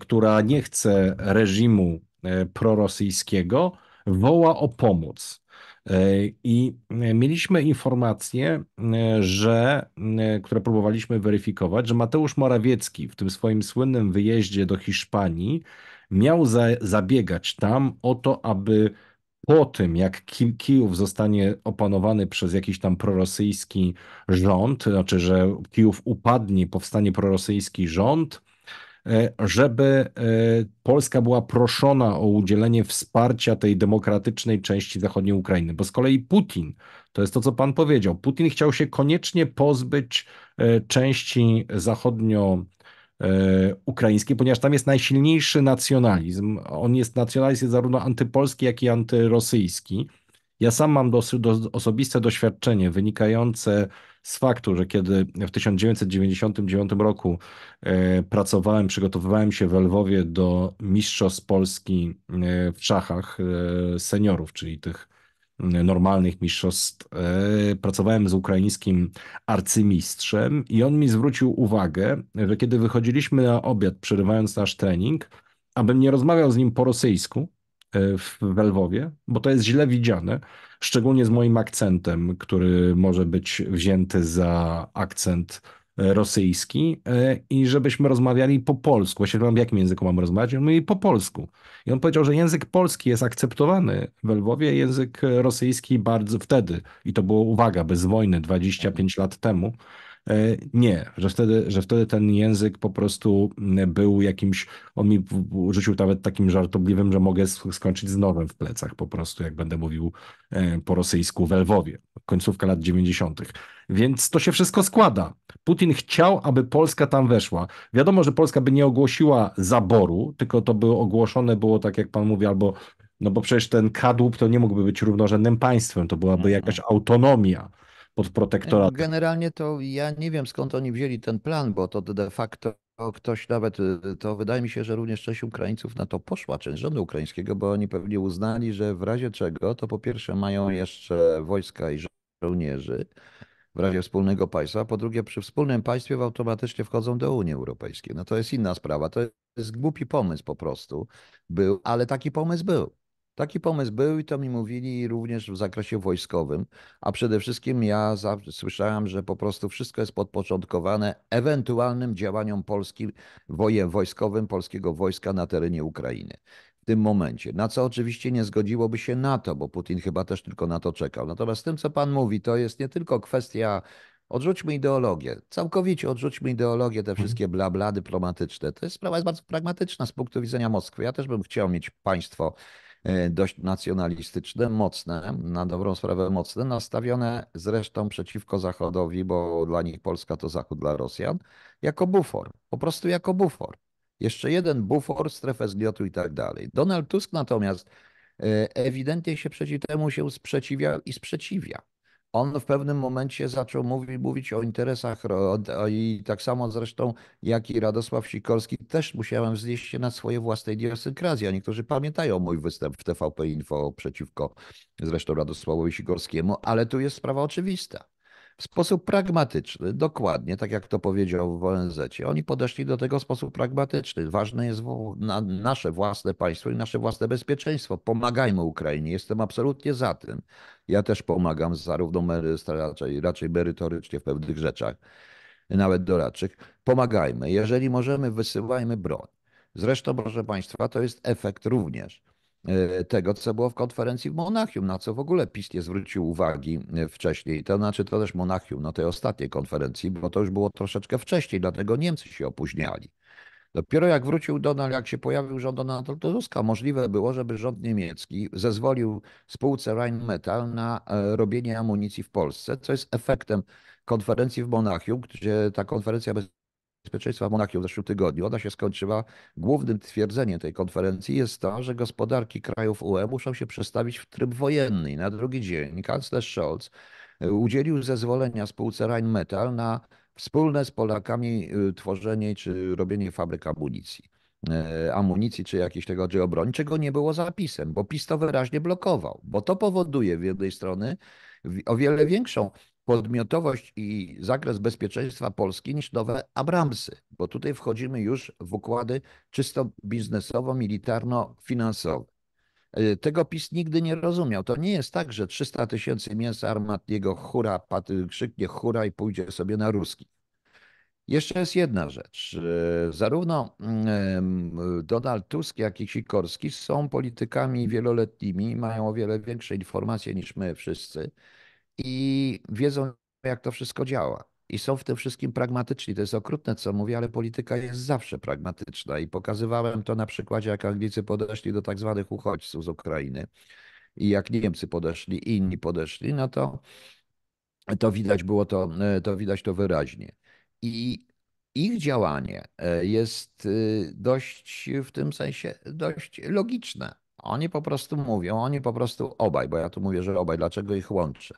która nie chce reżimu e, prorosyjskiego, woła o pomoc. E, I mieliśmy informacje, że, które próbowaliśmy weryfikować, że Mateusz Morawiecki w tym swoim słynnym wyjeździe do Hiszpanii miał za, zabiegać tam o to, aby po tym, jak Kijów zostanie opanowany przez jakiś tam prorosyjski rząd, znaczy, że Kijów upadnie, powstanie prorosyjski rząd, e, żeby e, Polska była proszona o udzielenie wsparcia tej demokratycznej części zachodniej Ukrainy. Bo z kolei Putin, to jest to, co pan powiedział, Putin chciał się koniecznie pozbyć e, części zachodnio E, ukraińskiej, ponieważ tam jest najsilniejszy nacjonalizm. On jest nacjonalizm jest zarówno antypolski, jak i antyrosyjski. Ja sam mam do, do, osobiste doświadczenie wynikające z faktu, że kiedy w 1999 roku e, pracowałem, przygotowywałem się w Lwowie do Mistrzostw Polski e, w szachach seniorów, czyli tych normalnych mistrzostw, e, pracowałem z ukraińskim arcymistrzem i on mi zwrócił uwagę, że kiedy wychodziliśmy na obiad, przerywając nasz trening, abym nie rozmawiał z nim po rosyjsku e, w Lwowie, bo to jest źle widziane, szczególnie z moim akcentem, który może być wzięty za akcent rosyjski e, i żebyśmy rozmawiali po polsku. Właśnie w jakim języku mamy rozmawiać? On mówi po polsku. I on powiedział, że język polski jest akceptowany w Lwowie, język rosyjski bardzo wtedy, i to było uwaga, bez wojny 25 lat temu, E, nie, że wtedy, że wtedy ten język po prostu mm, był jakimś, on mi rzucił nawet takim żartobliwym, że mogę skończyć z nowym w plecach po prostu, jak będę mówił e, po rosyjsku w Lwowie, końcówka lat 90. Więc to się wszystko składa. Putin chciał, aby Polska tam weszła. Wiadomo, że Polska by nie ogłosiła zaboru, tylko to by ogłoszone było, tak jak pan mówi, albo no bo przecież ten kadłub to nie mógłby być równorzędnym państwem, to byłaby mhm. jakaś autonomia pod protektoratem. Generalnie to ja nie wiem skąd oni wzięli ten plan, bo to de facto ktoś nawet, y, to wydaje mi się, że również część Ukraińców na to poszła, część rządu ukraińskiego, bo oni pewnie uznali, że w razie czego to po pierwsze mają jeszcze wojska i żołnierzy w razie wspólnego państwa, po drugie przy wspólnym państwie automatycznie wchodzą do Unii Europejskiej. No to jest inna sprawa, to jest głupi pomysł po prostu był, ale taki pomysł był. Taki pomysł był i to mi mówili również w zakresie wojskowym, a przede wszystkim ja słyszałem, że po prostu wszystko jest podpoczątkowane ewentualnym działaniom polskim, wojen wojskowym, polskiego wojska na terenie Ukrainy. W tym momencie, na co oczywiście nie zgodziłoby się NATO, bo Putin chyba też tylko na to czekał. Natomiast tym, co pan mówi, to jest nie tylko kwestia Odrzućmy ideologię, całkowicie odrzućmy ideologię, te wszystkie blabla mhm. dyplomatyczne. To jest sprawa jest bardzo pragmatyczna z punktu widzenia Moskwy. Ja też bym chciał mieć państwo E, dość nacjonalistyczne, mocne, na dobrą sprawę mocne, nastawione zresztą przeciwko Zachodowi, bo dla nich Polska to Zachód dla Rosjan, jako bufor, po prostu jako bufor. Jeszcze jeden bufor, strefę zniotu i tak dalej. Donald Tusk natomiast e, ewidentnie się przeciw temu się sprzeciwiał i sprzeciwia on w pewnym momencie zaczął mówić, mówić o interesach i tak samo zresztą jak i Radosław Sikorski też musiałem wznieść się na swoje własne idiosynkrazje. a niektórzy pamiętają mój występ w TVP Info przeciwko zresztą Radosławowi Sikorskiemu, ale tu jest sprawa oczywista w sposób pragmatyczny, dokładnie, tak jak to powiedział w ONZ. Oni podeszli do tego w sposób pragmatyczny. Ważne jest nasze własne państwo i nasze własne bezpieczeństwo. Pomagajmy Ukrainie, jestem absolutnie za tym. Ja też pomagam zarówno raczej, raczej merytorycznie w pewnych rzeczach, nawet doradczych. Pomagajmy. Jeżeli możemy, wysyłajmy broń. Zresztą, proszę Państwa, to jest efekt również E, tego, co było w konferencji w Monachium, na co w ogóle PiS nie zwrócił uwagi e, wcześniej. To znaczy, to też Monachium na tej ostatniej konferencji, bo to już było troszeczkę wcześniej, dlatego Niemcy się opóźniali. Dopiero jak wrócił Donald, jak się pojawił rząd Donald Tuska, możliwe było, żeby rząd niemiecki zezwolił spółce Rheinmetall na e, robienie amunicji w Polsce, co jest efektem konferencji w Monachium, gdzie ta konferencja bez Bezpieczeństwa w Monachium w zeszłym tygodniu. Ona się skończyła. Głównym twierdzeniem tej konferencji jest to, że gospodarki krajów UE muszą się przestawić w tryb wojenny. Na drugi dzień kanclerz Scholz e, udzielił zezwolenia spółce Rheinmetall na wspólne z Polakami y, tworzenie czy robienie fabryk amunicji. E, amunicji czy jakiejś tego rodzaju broni, czego nie było zapisem, bo PiS to wyraźnie blokował, bo to powoduje w jednej strony o wiele większą podmiotowość i zakres bezpieczeństwa Polski niż nowe Abramsy, bo tutaj wchodzimy już w układy czysto biznesowo-militarno-finansowe. E, tego PiS nigdy nie rozumiał. To nie jest tak, że 300 tysięcy mięsa armatniego hura, paty, krzyknie hura i pójdzie sobie na ruski. Jeszcze jest jedna rzecz. Zarówno mm, e, Donald Tusk, jak i Sikorski są politykami wieloletnimi, mają o wiele większe informacje niż my wszyscy i wiedzą, jak to wszystko działa. I są w tym wszystkim pragmatyczni. To jest okrutne, co mówię, ale polityka jest zawsze pragmatyczna. I pokazywałem to na przykładzie, jak Anglicy podeszli do tak zwanych uchodźców z Ukrainy i jak Niemcy podeszli i inni podeszli, no to, to widać było to, to widać to wyraźnie. I ich działanie e, jest e, dość w tym sensie dość logiczne. Oni po prostu mówią, oni po prostu obaj, bo ja tu mówię, że obaj, dlaczego ich łączę?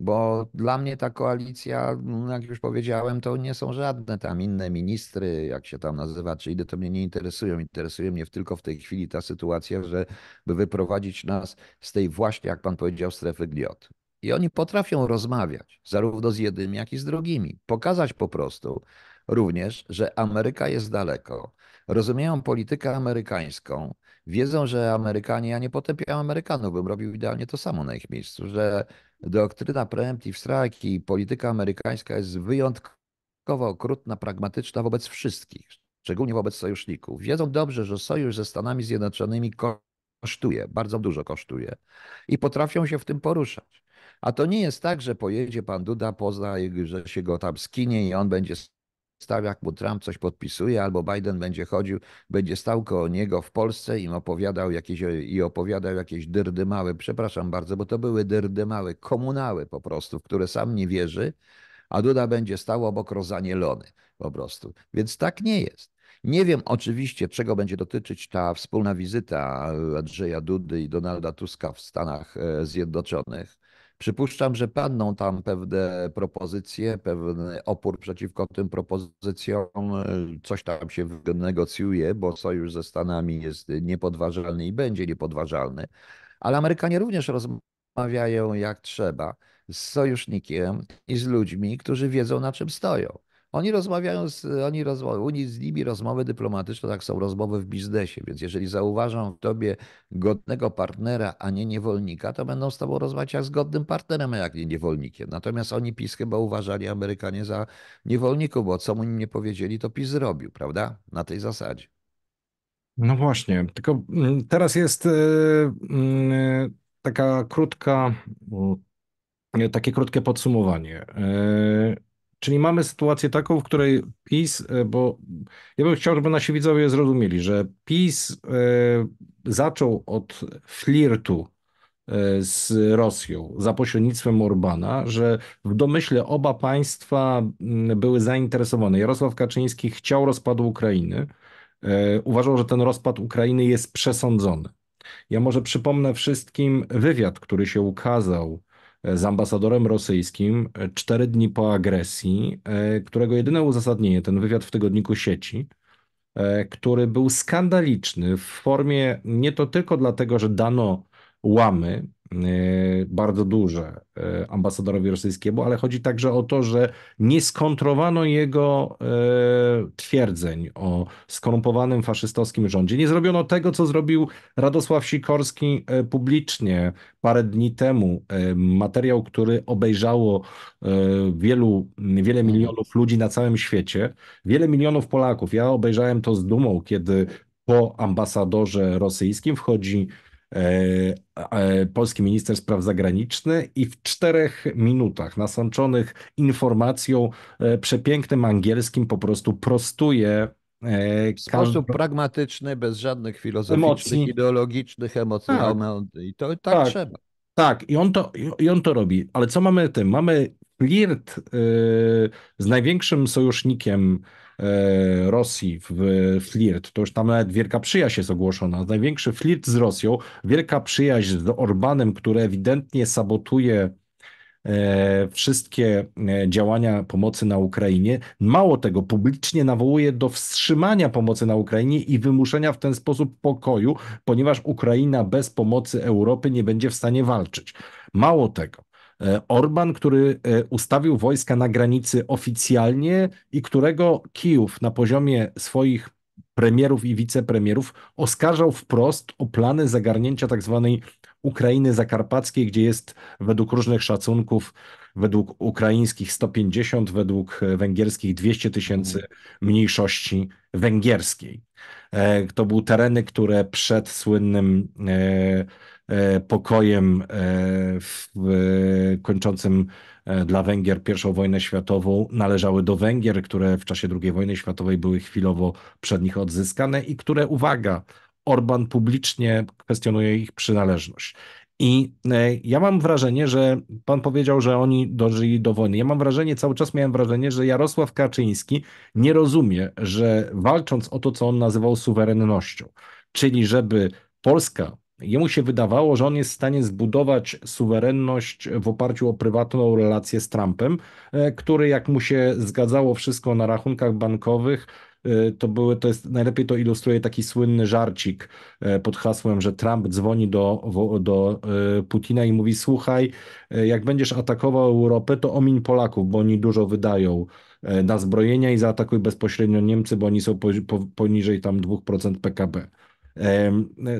Bo dla mnie ta koalicja, no, jak już powiedziałem, to nie są żadne tam inne ministry, jak się tam nazywa, czy idę, to mnie nie interesują. Interesuje mnie tylko w tej chwili ta sytuacja, że by wyprowadzić nas z tej właśnie, jak pan powiedział, strefy gliot. I oni potrafią rozmawiać, zarówno z jednymi, jak i z drugimi. Pokazać po prostu również, że Ameryka jest daleko. Rozumieją politykę amerykańską, wiedzą, że Amerykanie, ja nie potępiam Amerykanów, bym robił idealnie to samo na ich miejscu, że Doktryna preemptive strike i polityka amerykańska jest wyjątkowo okrutna, pragmatyczna wobec wszystkich, szczególnie wobec sojuszników. Wiedzą dobrze, że sojusz ze Stanami Zjednoczonymi kosztuje, bardzo dużo kosztuje i potrafią się w tym poruszać. A to nie jest tak, że pojedzie pan Duda, pozna, że się go tam skinie i on będzie stał, jak mu Trump coś podpisuje, albo Biden będzie chodził, będzie stał koło niego w Polsce im opowiadał jakieś, i opowiadał jakieś dyrdy małe, przepraszam bardzo, bo to były dyrdy małe, komunały po prostu, w które sam nie wierzy, a Duda będzie stał obok rozanielony po prostu. Więc tak nie jest. Nie wiem oczywiście, czego będzie dotyczyć ta wspólna wizyta Andrzeja Dudy i Donalda Tuska w Stanach e, Zjednoczonych. Przypuszczam, że padną tam pewne propozycje, pewny opór przeciwko tym propozycjom. Coś tam się negocjuje, bo sojusz ze Stanami jest niepodważalny i będzie niepodważalny. Ale Amerykanie również rozmawiają jak trzeba z sojusznikiem i z ludźmi, którzy wiedzą na czym stoją. Oni rozmawiają, z, oni rozmawiają, z nimi rozmowy dyplomatyczne, tak są rozmowy w biznesie, więc jeżeli zauważą w tobie godnego partnera, a nie niewolnika, to będą z tobą rozmawiać jak z godnym partnerem, a jak nie niewolnikiem. Natomiast oni PiS chyba uważali Amerykanie za niewolników, bo co mu im nie powiedzieli, to PiS zrobił, prawda? Na tej zasadzie. No właśnie, tylko mm, teraz jest y, y, taka krótka, takie krótkie podsumowanie. Y, Czyli mamy sytuację taką, w której PiS, e, bo ja bym chciał, żeby nasi widzowie zrozumieli, że PiS e, zaczął od flirtu e, z Rosją za pośrednictwem Orbana, że w domyśle oba państwa mm, były zainteresowane. Jarosław Kaczyński chciał rozpadu Ukrainy. Uważał, że ten rozpad Ukrainy jest przesądzony. Ja może przypomnę wszystkim wywiad, który się ukazał E, z ambasadorem rosyjskim e, cztery dni po agresji, e, którego jedyne uzasadnienie, ten wywiad w tygodniku sieci, który był skandaliczny w formie nie to tylko dlatego, że dano łamy, E, bardzo duże e, ambasadorowi rosyjskiemu, ale chodzi także o to, że nie skontrowano jego e, twierdzeń o skorumpowanym faszystowskim rządzie. Nie zrobiono tego, co zrobił Radosław Sikorski publicznie parę dni temu. Materiał, który obejrzało wielu, wiele milionów ludzi na całym świecie, wiele milionów Polaków. Ja obejrzałem to z dumą, kiedy po ambasadorze rosyjskim wchodzi E, e, polski minister spraw zagranicznych i w czterech minutach nasączonych informacją, e, przepięknym angielskim po prostu prostuje w sposób każdy... pragmatyczny, bez żadnych filozoficznych, emocji. ideologicznych, emocji. Tak. I to tak, tak, trzeba. Tak, i on, to, i on to robi. Ale co mamy tym? Mamy flirt yy, z największym sojusznikiem E, Rosji w flirt, to już tam nawet wielka przyjaźń jest ogłoszona, największy flirt z Rosją, wielka przyjaźń z Orbanem, który ewidentnie sabotuje e, wszystkie e, działania pomocy na Ukrainie. Mało tego, publicznie nawołuje do wstrzymania pomocy na Ukrainie i wymuszenia w ten sposób pokoju, ponieważ Ukraina bez pomocy Europy nie będzie w stanie walczyć. Mało tego, E, Orban, który e, ustawił wojska na granicy oficjalnie i którego Kijów na poziomie swoich premierów i wicepremierów oskarżał wprost o plany zagarnięcia tzw. Tak Ukrainy Zakarpackiej, gdzie jest według różnych szacunków według ukraińskich 150, według e, węgierskich 200 tysięcy mhm. mniejszości węgierskiej. E, to były tereny, które przed słynnym e, pokojem w, kończącym dla Węgier I wojnę światową należały do Węgier, które w czasie II wojny światowej były chwilowo przed nich odzyskane i które, uwaga, Orban publicznie kwestionuje ich przynależność. I e, ja mam wrażenie, że pan powiedział, że oni dążyli do wojny. Ja mam wrażenie, cały czas miałem wrażenie, że Jarosław Kaczyński nie rozumie, że walcząc o to, co on nazywał suwerennością, czyli żeby Polska Jemu się wydawało, że on jest w stanie zbudować suwerenność w oparciu o prywatną relację z Trumpem, e, który, jak mu się zgadzało wszystko na rachunkach bankowych, Y, to były, to jest, najlepiej to ilustruje taki słynny żarcik y, pod hasłem, że Trump dzwoni do, do y, Putina i mówi, słuchaj, jak będziesz atakował Europę, to omin Polaków, bo oni dużo wydają na zbrojenia i zaatakuj bezpośrednio Niemcy, bo oni są poniżej tam 2% PKB.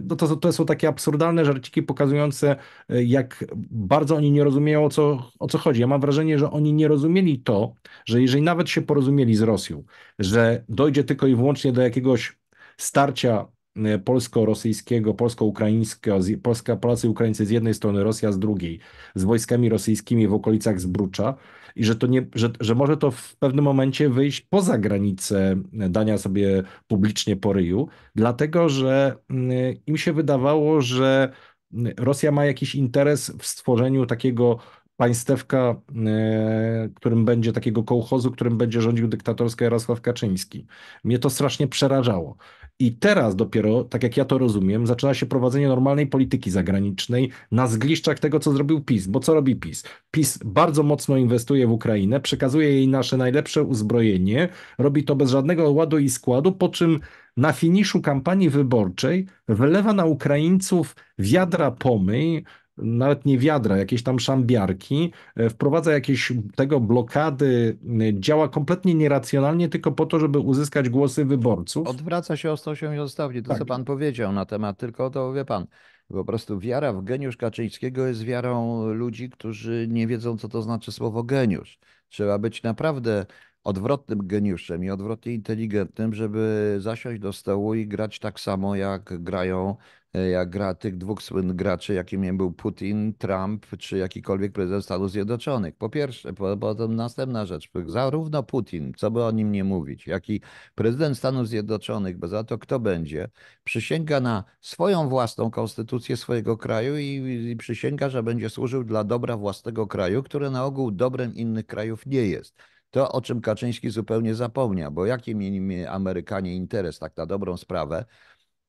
No to, to są takie absurdalne żarciki pokazujące, e, jak bardzo oni nie rozumieją, o co, o co chodzi. Ja mam wrażenie, że oni nie rozumieli to, że jeżeli nawet się porozumieli z Rosją, że dojdzie tylko i wyłącznie do jakiegoś starcia e, polsko-rosyjskiego, polsko-ukraińskiego, Polska, Polacy, Ukraińcy z jednej strony, Rosja z drugiej, z wojskami rosyjskimi w okolicach Zbrucza, i że, to nie, że, że może to w pewnym momencie wyjść poza granicę dania sobie publicznie poryju, dlatego że mm, im się wydawało, że mm, Rosja ma jakiś interes w stworzeniu takiego państewka, e, którym będzie takiego kołchozu, którym będzie rządził dyktatorski Jarosław Kaczyński. Mnie to strasznie przerażało. I teraz dopiero, tak jak ja to rozumiem, zaczyna się prowadzenie normalnej polityki zagranicznej na zgliszczach tego, co zrobił PiS. Bo co robi PiS? PiS bardzo mocno inwestuje w Ukrainę, przekazuje jej nasze najlepsze uzbrojenie, robi to bez żadnego ładu i składu, po czym na finiszu kampanii wyborczej wylewa na Ukraińców wiadra pomyj, nawet nie wiadra, jakieś tam szambiarki, e, wprowadza jakieś tego blokady, e, działa kompletnie nieracjonalnie tylko po to, żeby uzyskać głosy wyborców. Odwraca się o 180 stopni, to tak. co pan powiedział na temat, tylko to wie pan, po prostu wiara w geniusz Kaczyńskiego jest wiarą ludzi, którzy nie wiedzą, co to znaczy słowo geniusz. Trzeba być naprawdę odwrotnym geniuszem i odwrotnie inteligentnym, żeby zasiąść do stołu i grać tak samo, jak grają E, jak gra tych dwóch słynnych graczy, jakim był Putin, Trump czy jakikolwiek prezydent Stanów Zjednoczonych. Po pierwsze, potem następna rzecz, zarówno Putin, co by o nim nie mówić, jak i prezydent Stanów Zjednoczonych, bo za to kto będzie, przysięga na swoją własną konstytucję swojego kraju i, i przysięga, że będzie służył dla dobra własnego kraju, które na ogół dobrem innych krajów nie jest. To, o czym Kaczyński zupełnie zapomniał, bo jaki mieli Amerykanie interes, tak na dobrą sprawę,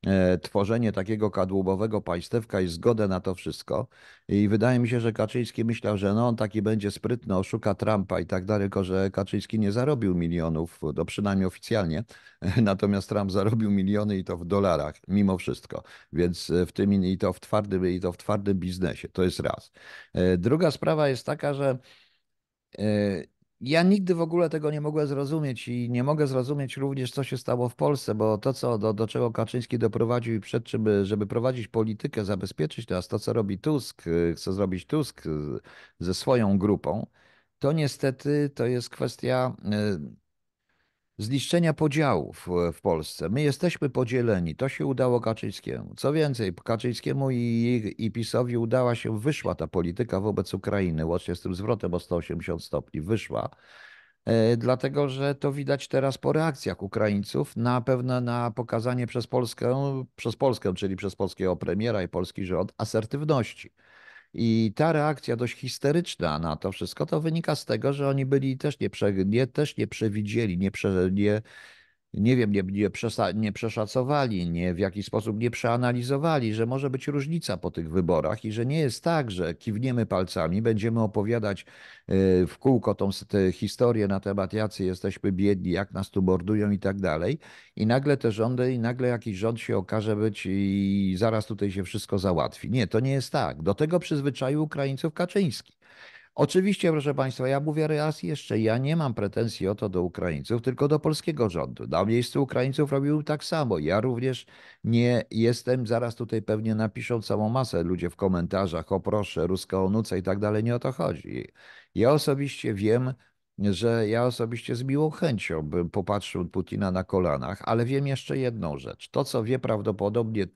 E, tworzenie takiego kadłubowego państewka i zgodę na to wszystko. I wydaje mi się, że Kaczyński myślał, że no on taki będzie sprytny, oszuka Trumpa i tak dalej, tylko że Kaczyński nie zarobił milionów, to przynajmniej oficjalnie, natomiast Trump zarobił miliony i to w dolarach, mimo wszystko. Więc e, w tym i to w twardym, i to w twardym biznesie, to jest raz. E, druga sprawa jest taka, że ja nigdy w ogóle tego nie mogłem zrozumieć i nie mogę zrozumieć również, co się stało w Polsce, bo to, co, do, do czego Kaczyński doprowadził i przed czym, żeby, żeby prowadzić politykę, zabezpieczyć teraz to, co robi Tusk, y, chce zrobić Tusk y, ze swoją grupą, to niestety to jest kwestia y, zniszczenia podziałów e, w Polsce. My jesteśmy podzieleni. To się udało Kaczyńskiemu. Co więcej, Kaczyńskiemu i, i PiSowi udała się, wyszła ta polityka wobec Ukrainy, łącznie z tym zwrotem o 180 stopni, wyszła. E, dlatego, że to widać teraz po reakcjach Ukraińców na pewno na pokazanie przez Polskę, przez Polskę, czyli przez polskiego premiera i polski rząd asertywności. I ta reakcja dość histeryczna na to wszystko, to wynika z tego, że oni byli też nie, nie, też nie przewidzieli, nie, prze, nie nie wiem, nie, nie, nie przeszacowali, nie, w jakiś sposób nie przeanalizowali, że może być różnica po tych wyborach i że nie jest tak, że kiwniemy palcami, będziemy opowiadać e, w kółko tą historię na temat, jacy jesteśmy biedni, jak nas tu bordują i tak dalej. I nagle te rządy, i nagle jakiś rząd się okaże być i zaraz tutaj się wszystko załatwi. Nie, to nie jest tak. Do tego przyzwyczaił Ukraińców Kaczyński. Oczywiście, proszę Państwa, ja mówię raz jeszcze, ja nie mam pretensji o to do Ukraińców, tylko do polskiego rządu. Na miejscu Ukraińców robił tak samo. Ja również nie jestem, zaraz tutaj pewnie napiszą całą masę ludzie w komentarzach, o proszę, ruska onuca i tak dalej, nie o to chodzi. Ja osobiście wiem, że ja osobiście z miłą chęcią bym popatrzył Putina na kolanach, ale wiem jeszcze jedną rzecz. To, co wie prawdopodobnie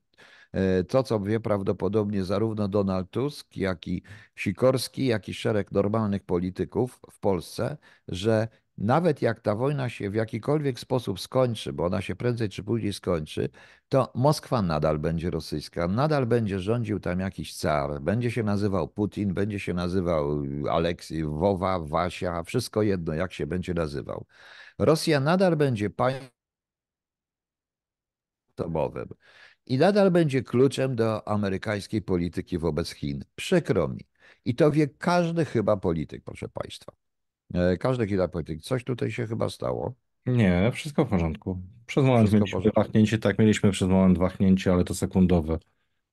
E, to, co wie prawdopodobnie zarówno Donald Tusk, jak i Sikorski, jak i szereg normalnych polityków w Polsce, że nawet jak ta wojna się w jakikolwiek sposób skończy, bo ona się prędzej czy później skończy, to Moskwa nadal będzie rosyjska, nadal będzie rządził tam jakiś car, będzie się nazywał Putin, będzie się nazywał Aleksij, Wowa, Wasia, wszystko jedno, jak się będzie nazywał. Rosja nadal będzie państwem i nadal będzie kluczem do amerykańskiej polityki wobec Chin. Przykro mi. I to wie każdy chyba polityk, proszę Państwa. E, każdy chyba polityk. Coś tutaj się chyba stało. Nie, wszystko w porządku. Przez moment mieliśmy wahnięcie, tak, mieliśmy przez moment wahnięcie, ale to sekundowe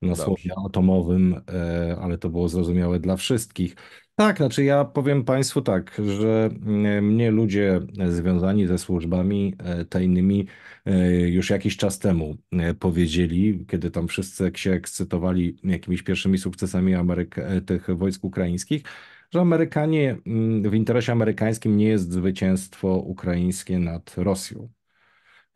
na Dobrze. słowie atomowym, e, ale to było zrozumiałe dla wszystkich. Tak, znaczy ja powiem Państwu tak, że e, mnie ludzie związani ze służbami e, tajnymi e, już jakiś czas temu powiedzieli, kiedy tam wszyscy się ekscytowali jakimiś pierwszymi sukcesami Ameryk tych wojsk ukraińskich, że Amerykanie, mm, w interesie amerykańskim nie jest zwycięstwo ukraińskie nad Rosją.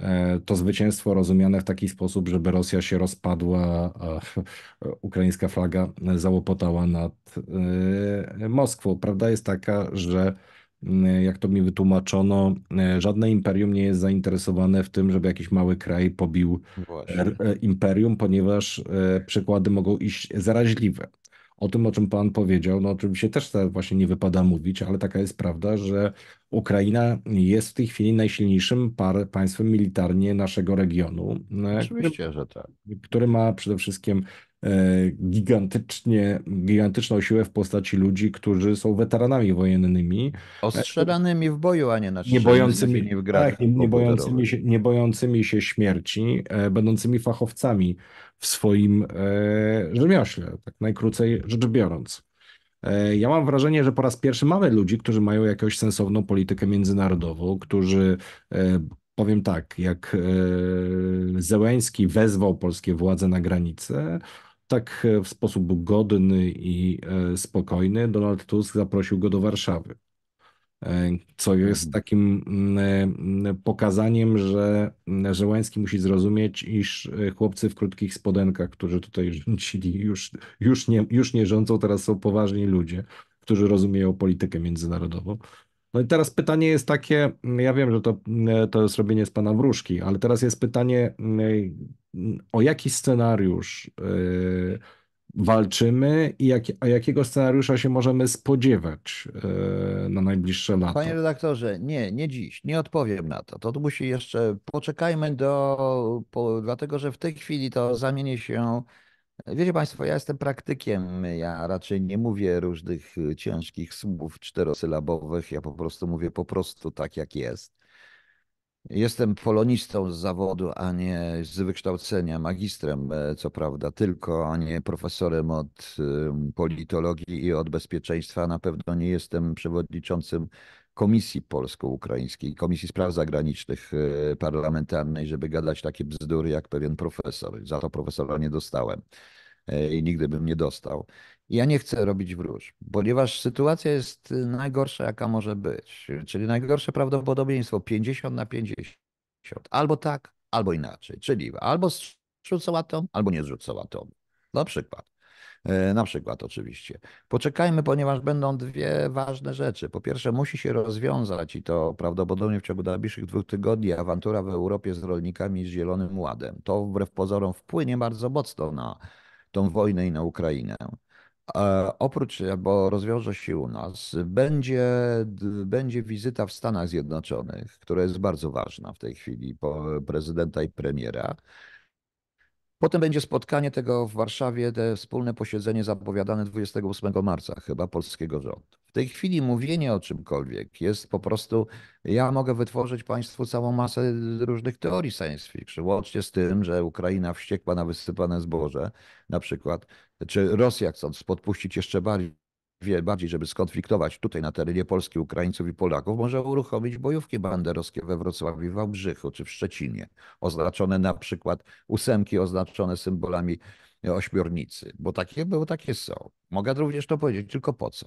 E, to zwycięstwo rozumiane w taki sposób, żeby Rosja się rozpadła, a ukraińska flaga załopotała nad e, Moskwą. Prawda jest taka, że jak to mi wytłumaczono, e, żadne imperium nie jest zainteresowane w tym, żeby jakiś mały kraj pobił Właśnie. imperium, ponieważ przykłady mogą iść zaraźliwe. O tym, o czym Pan powiedział, no oczywiście też to właśnie nie wypada mówić, ale taka jest prawda, że Ukraina jest w tej chwili najsilniejszym par, państwem militarnie naszego regionu. E, Oczywiście, który, że tak. Który ma przede wszystkim e, gigantycznie, gigantyczną siłę w postaci ludzi, którzy są weteranami wojennymi. E, Ostrzelanymi w boju, a nie na nie bojącymi, nie w grach. Tak, nie, bojącymi się, nie bojącymi się śmierci, będącymi fachowcami w swoim e, rzemiośle, tak najkrócej rzecz biorąc. E, ja mam wrażenie, że po raz pierwszy mamy ludzi, którzy mają jakąś sensowną politykę międzynarodową, którzy e, powiem tak, jak e, Zełęński wezwał polskie władze na granicę, tak w sposób godny i spokojny Donald Tusk zaprosił go do Warszawy. E, co jest mhm. takim mm, e, mm, pokazaniem, że, mm, że Łański musi zrozumieć, iż e, chłopcy w krótkich spodenkach, którzy tutaj rządzili, już, już, nie, już nie rządzą, teraz są poważni ludzie, którzy rozumieją politykę międzynarodową. No i teraz pytanie jest takie, ja wiem, że to, to jest robienie z pana wróżki, ale teraz jest pytanie, o jaki scenariusz yy, walczymy i jak, a jakiego scenariusza się możemy spodziewać e, na najbliższe lata? Panie redaktorze, nie, nie dziś, nie odpowiem na to. To musi jeszcze, poczekajmy do, po, dlatego że w tej chwili to zamieni się Wiecie Państwo, ja jestem praktykiem. Ja raczej nie mówię różnych ciężkich słów czterosylabowych. Ja po prostu mówię po prostu tak, jak jest. Jestem polonistą z zawodu, a nie z wykształcenia, magistrem, e, co prawda, tylko, a nie profesorem od politologii i od bezpieczeństwa. Na pewno nie jestem przewodniczącym Komisji Polsko-Ukraińskiej, Komisji Spraw Zagranicznych e, Parlamentarnej, żeby gadać takie bzdury jak pewien profesor. Za to profesora nie dostałem e, i nigdy bym nie dostał. Ja nie chcę robić wróż, ponieważ sytuacja jest y, najgorsza, jaka może być. Czyli najgorsze prawdopodobieństwo 50 na 50. Albo tak, albo inaczej. Czyli albo zrzucą atom, albo nie zrzucą atomu. Na przykład. E, na przykład, oczywiście. Poczekajmy, ponieważ będą dwie ważne rzeczy. Po pierwsze, musi się rozwiązać i to prawdopodobnie w ciągu najbliższych dwóch tygodni awantura w Europie z rolnikami i z Zielonym Ładem. To wbrew pozorom wpłynie bardzo mocno na tą wojnę i na Ukrainę. E, oprócz, bo rozwiąże się u nas, będzie, będzie wizyta w Stanach Zjednoczonych, która jest bardzo ważna w tej chwili po prezydenta i premiera. Potem będzie spotkanie tego w Warszawie, te wspólne posiedzenie zapowiadane 28 marca chyba polskiego rządu. W tej chwili mówienie o czymkolwiek jest po prostu, ja mogę wytworzyć Państwu całą masę różnych teorii science fiction, łącznie z tym, że Ukraina wściekła na wysypane zboże na przykład, czy Rosja chcąc podpuścić jeszcze bardziej wie bardziej, żeby skonfliktować tutaj na terenie Polski Ukraińców i Polaków, może uruchomić bojówki banderowskie we Wrocławiu, w Wałbrzychu czy w Szczecinie, oznaczone na przykład ósemki oznaczone symbolami e, ośmiornicy, bo takie były, takie są. Mogę również to powiedzieć, tylko po co?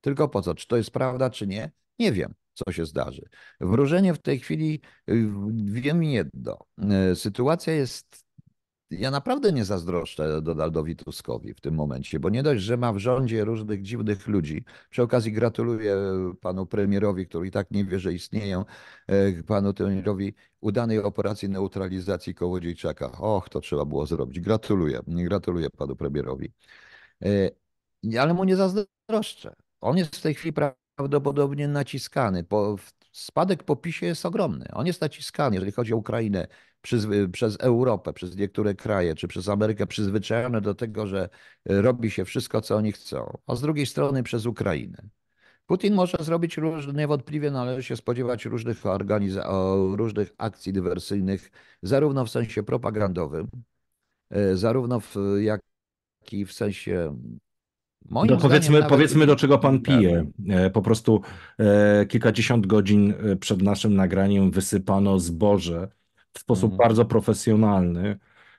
Tylko po co? Czy to jest prawda, czy nie? Nie wiem, co się zdarzy. Wróżenie w tej chwili, y, wiem jedno. E, sytuacja jest ja naprawdę nie zazdroszczę Donaldowi Tuskowi w tym momencie, bo nie dość, że ma w rządzie różnych dziwnych ludzi. Przy okazji gratuluję e, panu premierowi, który i tak nie wie, że istnieją, e, panu premierowi udanej operacji neutralizacji Kołodziejczaka. Och, to trzeba było zrobić. Gratuluję, gratuluję panu premierowi. E, ale mu nie zazdroszczę. On jest w tej chwili prawdopodobnie naciskany. Po, w spadek po PiSie jest ogromny. On jest naciskany, jeżeli chodzi o Ukrainę, przez, przez Europę, przez niektóre kraje, czy przez Amerykę, przyzwyczajone do tego, że e, robi się wszystko, co oni chcą, a z drugiej strony przez Ukrainę. Putin może zrobić różne, niewątpliwie należy się spodziewać różnych, organiz, różnych akcji dywersyjnych, zarówno w sensie propagandowym, e, zarówno w, jak i w sensie Moim do, no, powiedzmy, nawet... powiedzmy, do czego pan pije. E, po prostu e, kilkadziesiąt godzin e, przed naszym nagraniem wysypano zboże w sposób mhm. bardzo profesjonalny,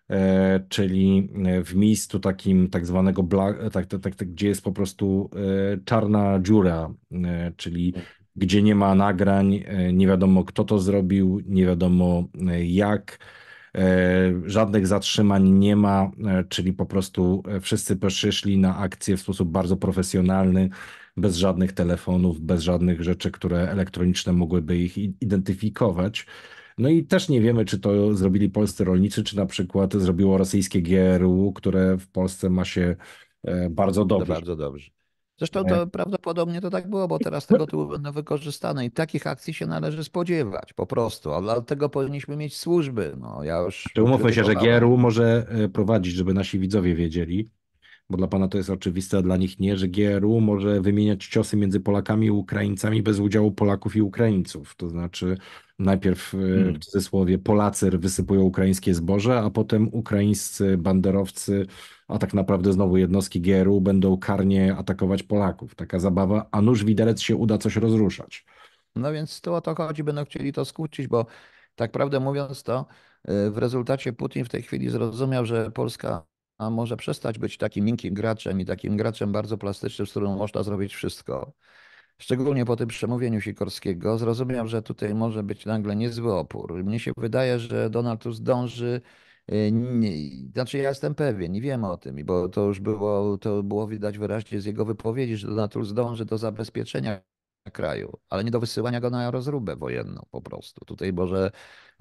e, czyli e, w miejscu takim tak zwanego, bla, tak, tak, tak, tak, gdzie jest po prostu e, czarna dziura, czyli tak. gdzie nie ma nagrań, nie wiadomo kto to zrobił, nie wiadomo jak E, żadnych zatrzymań nie ma, e, czyli po prostu e, wszyscy przyszli na akcję w sposób bardzo profesjonalny, bez żadnych telefonów, bez żadnych rzeczy, które elektroniczne mogłyby ich identyfikować. No i też nie wiemy, czy to zrobili polscy rolnicy, czy na przykład zrobiło rosyjskie GRU, które w Polsce ma się bardzo dobrze. Bardzo dobrze. Zresztą to prawdopodobnie to tak było, bo teraz tego typu będą wykorzystane i takich akcji się należy spodziewać po prostu, a dlatego powinniśmy mieć służby. No, ja już Czy umówmy się, że GRU może e, prowadzić, żeby nasi widzowie wiedzieli, bo dla pana to jest oczywiste, a dla nich nie, że GRU może wymieniać ciosy między Polakami i Ukraińcami bez udziału Polaków i Ukraińców. To znaczy, najpierw e, hmm. w cudzysłowie Polacy wysypują ukraińskie zboże, a potem ukraińscy banderowcy, a tak naprawdę znowu jednostki GRU będą karnie atakować Polaków. Taka zabawa, a nuż widelec się uda coś rozruszać. No więc tu o to chodzi, będą chcieli to skłócić, bo tak prawdę mówiąc to e, w rezultacie Putin w tej chwili zrozumiał, że Polska a może przestać być takim miękkim graczem i takim graczem bardzo plastycznym, z którym można zrobić wszystko. Szczególnie po tym przemówieniu Sikorskiego zrozumiałem, że tutaj może być nagle niezły opór. Mnie się wydaje, że Donald tu zdąży y, nie, znaczy ja jestem pewien i wiem o tym, bo to już było, to było widać wyraźnie z jego wypowiedzi, że Donald zdąży dąży do zabezpieczenia kraju, ale nie do wysyłania go na rozróbę wojenną po prostu. Tutaj może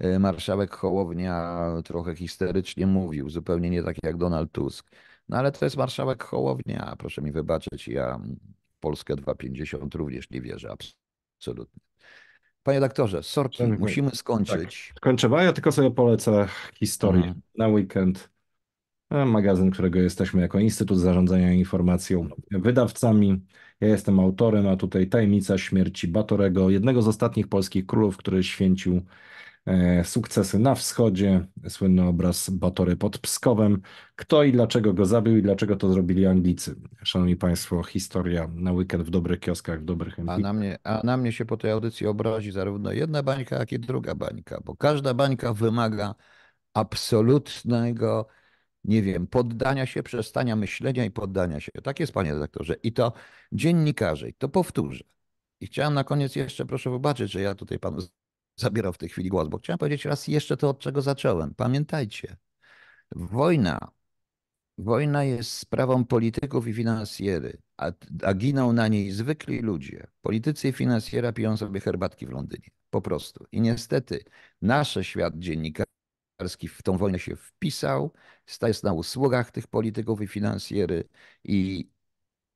E, marszałek Hołownia trochę histerycznie mówił, zupełnie nie tak jak Donald Tusk. No ale to jest marszałek Hołownia, proszę mi wybaczyć, ja Polskę 250 również nie wierzę, absolutnie. Panie doktorze, sorki, musimy skończyć. Tak. a ja tylko sobie polecę historię mhm. na weekend. E, magazyn, którego jesteśmy jako Instytut Zarządzania Informacją wydawcami. Ja jestem autorem, a tutaj tajemnica śmierci Batorego, jednego z ostatnich polskich królów, który święcił E, sukcesy na wschodzie, słynny obraz Batory pod Pskowem. Kto i dlaczego go zabił i dlaczego to zrobili Anglicy? Szanowni Państwo, historia na weekend w dobrych kioskach, w dobrych a na, mnie, a na mnie się po tej audycji obrazi zarówno jedna bańka, jak i druga bańka, bo każda bańka wymaga absolutnego, nie wiem, poddania się, przestania myślenia i poddania się. Tak jest, panie redaktorze. I to dziennikarze, i to powtórzę. I chciałem na koniec jeszcze, proszę wybaczyć, że ja tutaj panu zabierał w tej chwili głos, bo chciałem powiedzieć raz jeszcze to, od czego zacząłem. Pamiętajcie, wojna, wojna jest sprawą polityków i finansjery, a, a giną na niej zwykli ludzie. Politycy i finansjera piją sobie herbatki w Londynie, po prostu. I niestety nasz świat dziennikarski w tą wojnę się wpisał, staje na usługach tych polityków i finansjery i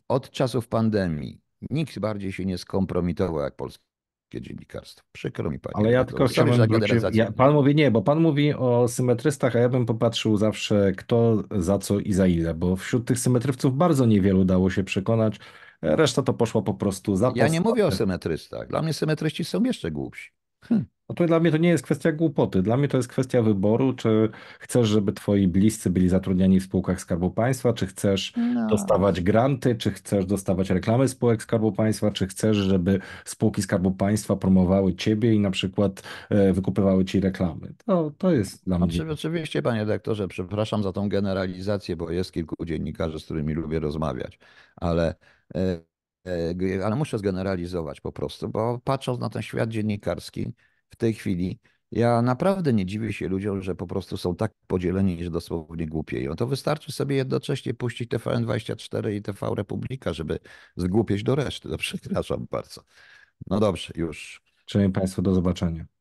od czasów pandemii nikt bardziej się nie skompromitował jak polski dziennikarstwo. Przykro mi panie. Ale ja tylko chciałbym, wrócić, ja, Pan mówi nie, bo pan mówi o symetrystach, a ja bym popatrzył zawsze kto, za co i za ile, bo wśród tych symetrywców bardzo niewielu dało się przekonać. Reszta to poszła po prostu za Ja nie mówię o symetrystach. Dla mnie symetryści są jeszcze głupsi. Hmm. Natomiast no dla mnie to nie jest kwestia głupoty. Dla mnie to jest kwestia wyboru, czy chcesz, żeby twoi bliscy byli zatrudniani w spółkach Skarbu Państwa, czy chcesz no. dostawać granty, czy chcesz dostawać reklamy spółek Skarbu Państwa, czy chcesz, żeby spółki Skarbu Państwa promowały ciebie i na przykład e, wykupywały ci reklamy. To, to jest dla mnie. Oczywiście, panie doktorze, przepraszam za tą generalizację, bo jest kilku dziennikarzy, z którymi lubię rozmawiać, ale e, E, ale muszę zgeneralizować po prostu, bo patrząc na ten świat dziennikarski w tej chwili, ja naprawdę nie dziwię się ludziom, że po prostu są tak podzieleni, że dosłownie głupieją. No to wystarczy sobie jednocześnie puścić TVN24 i TV Republika, żeby zgłupieć do reszty. No przepraszam bardzo. No dobrze, już. Czyli Państwo do zobaczenia.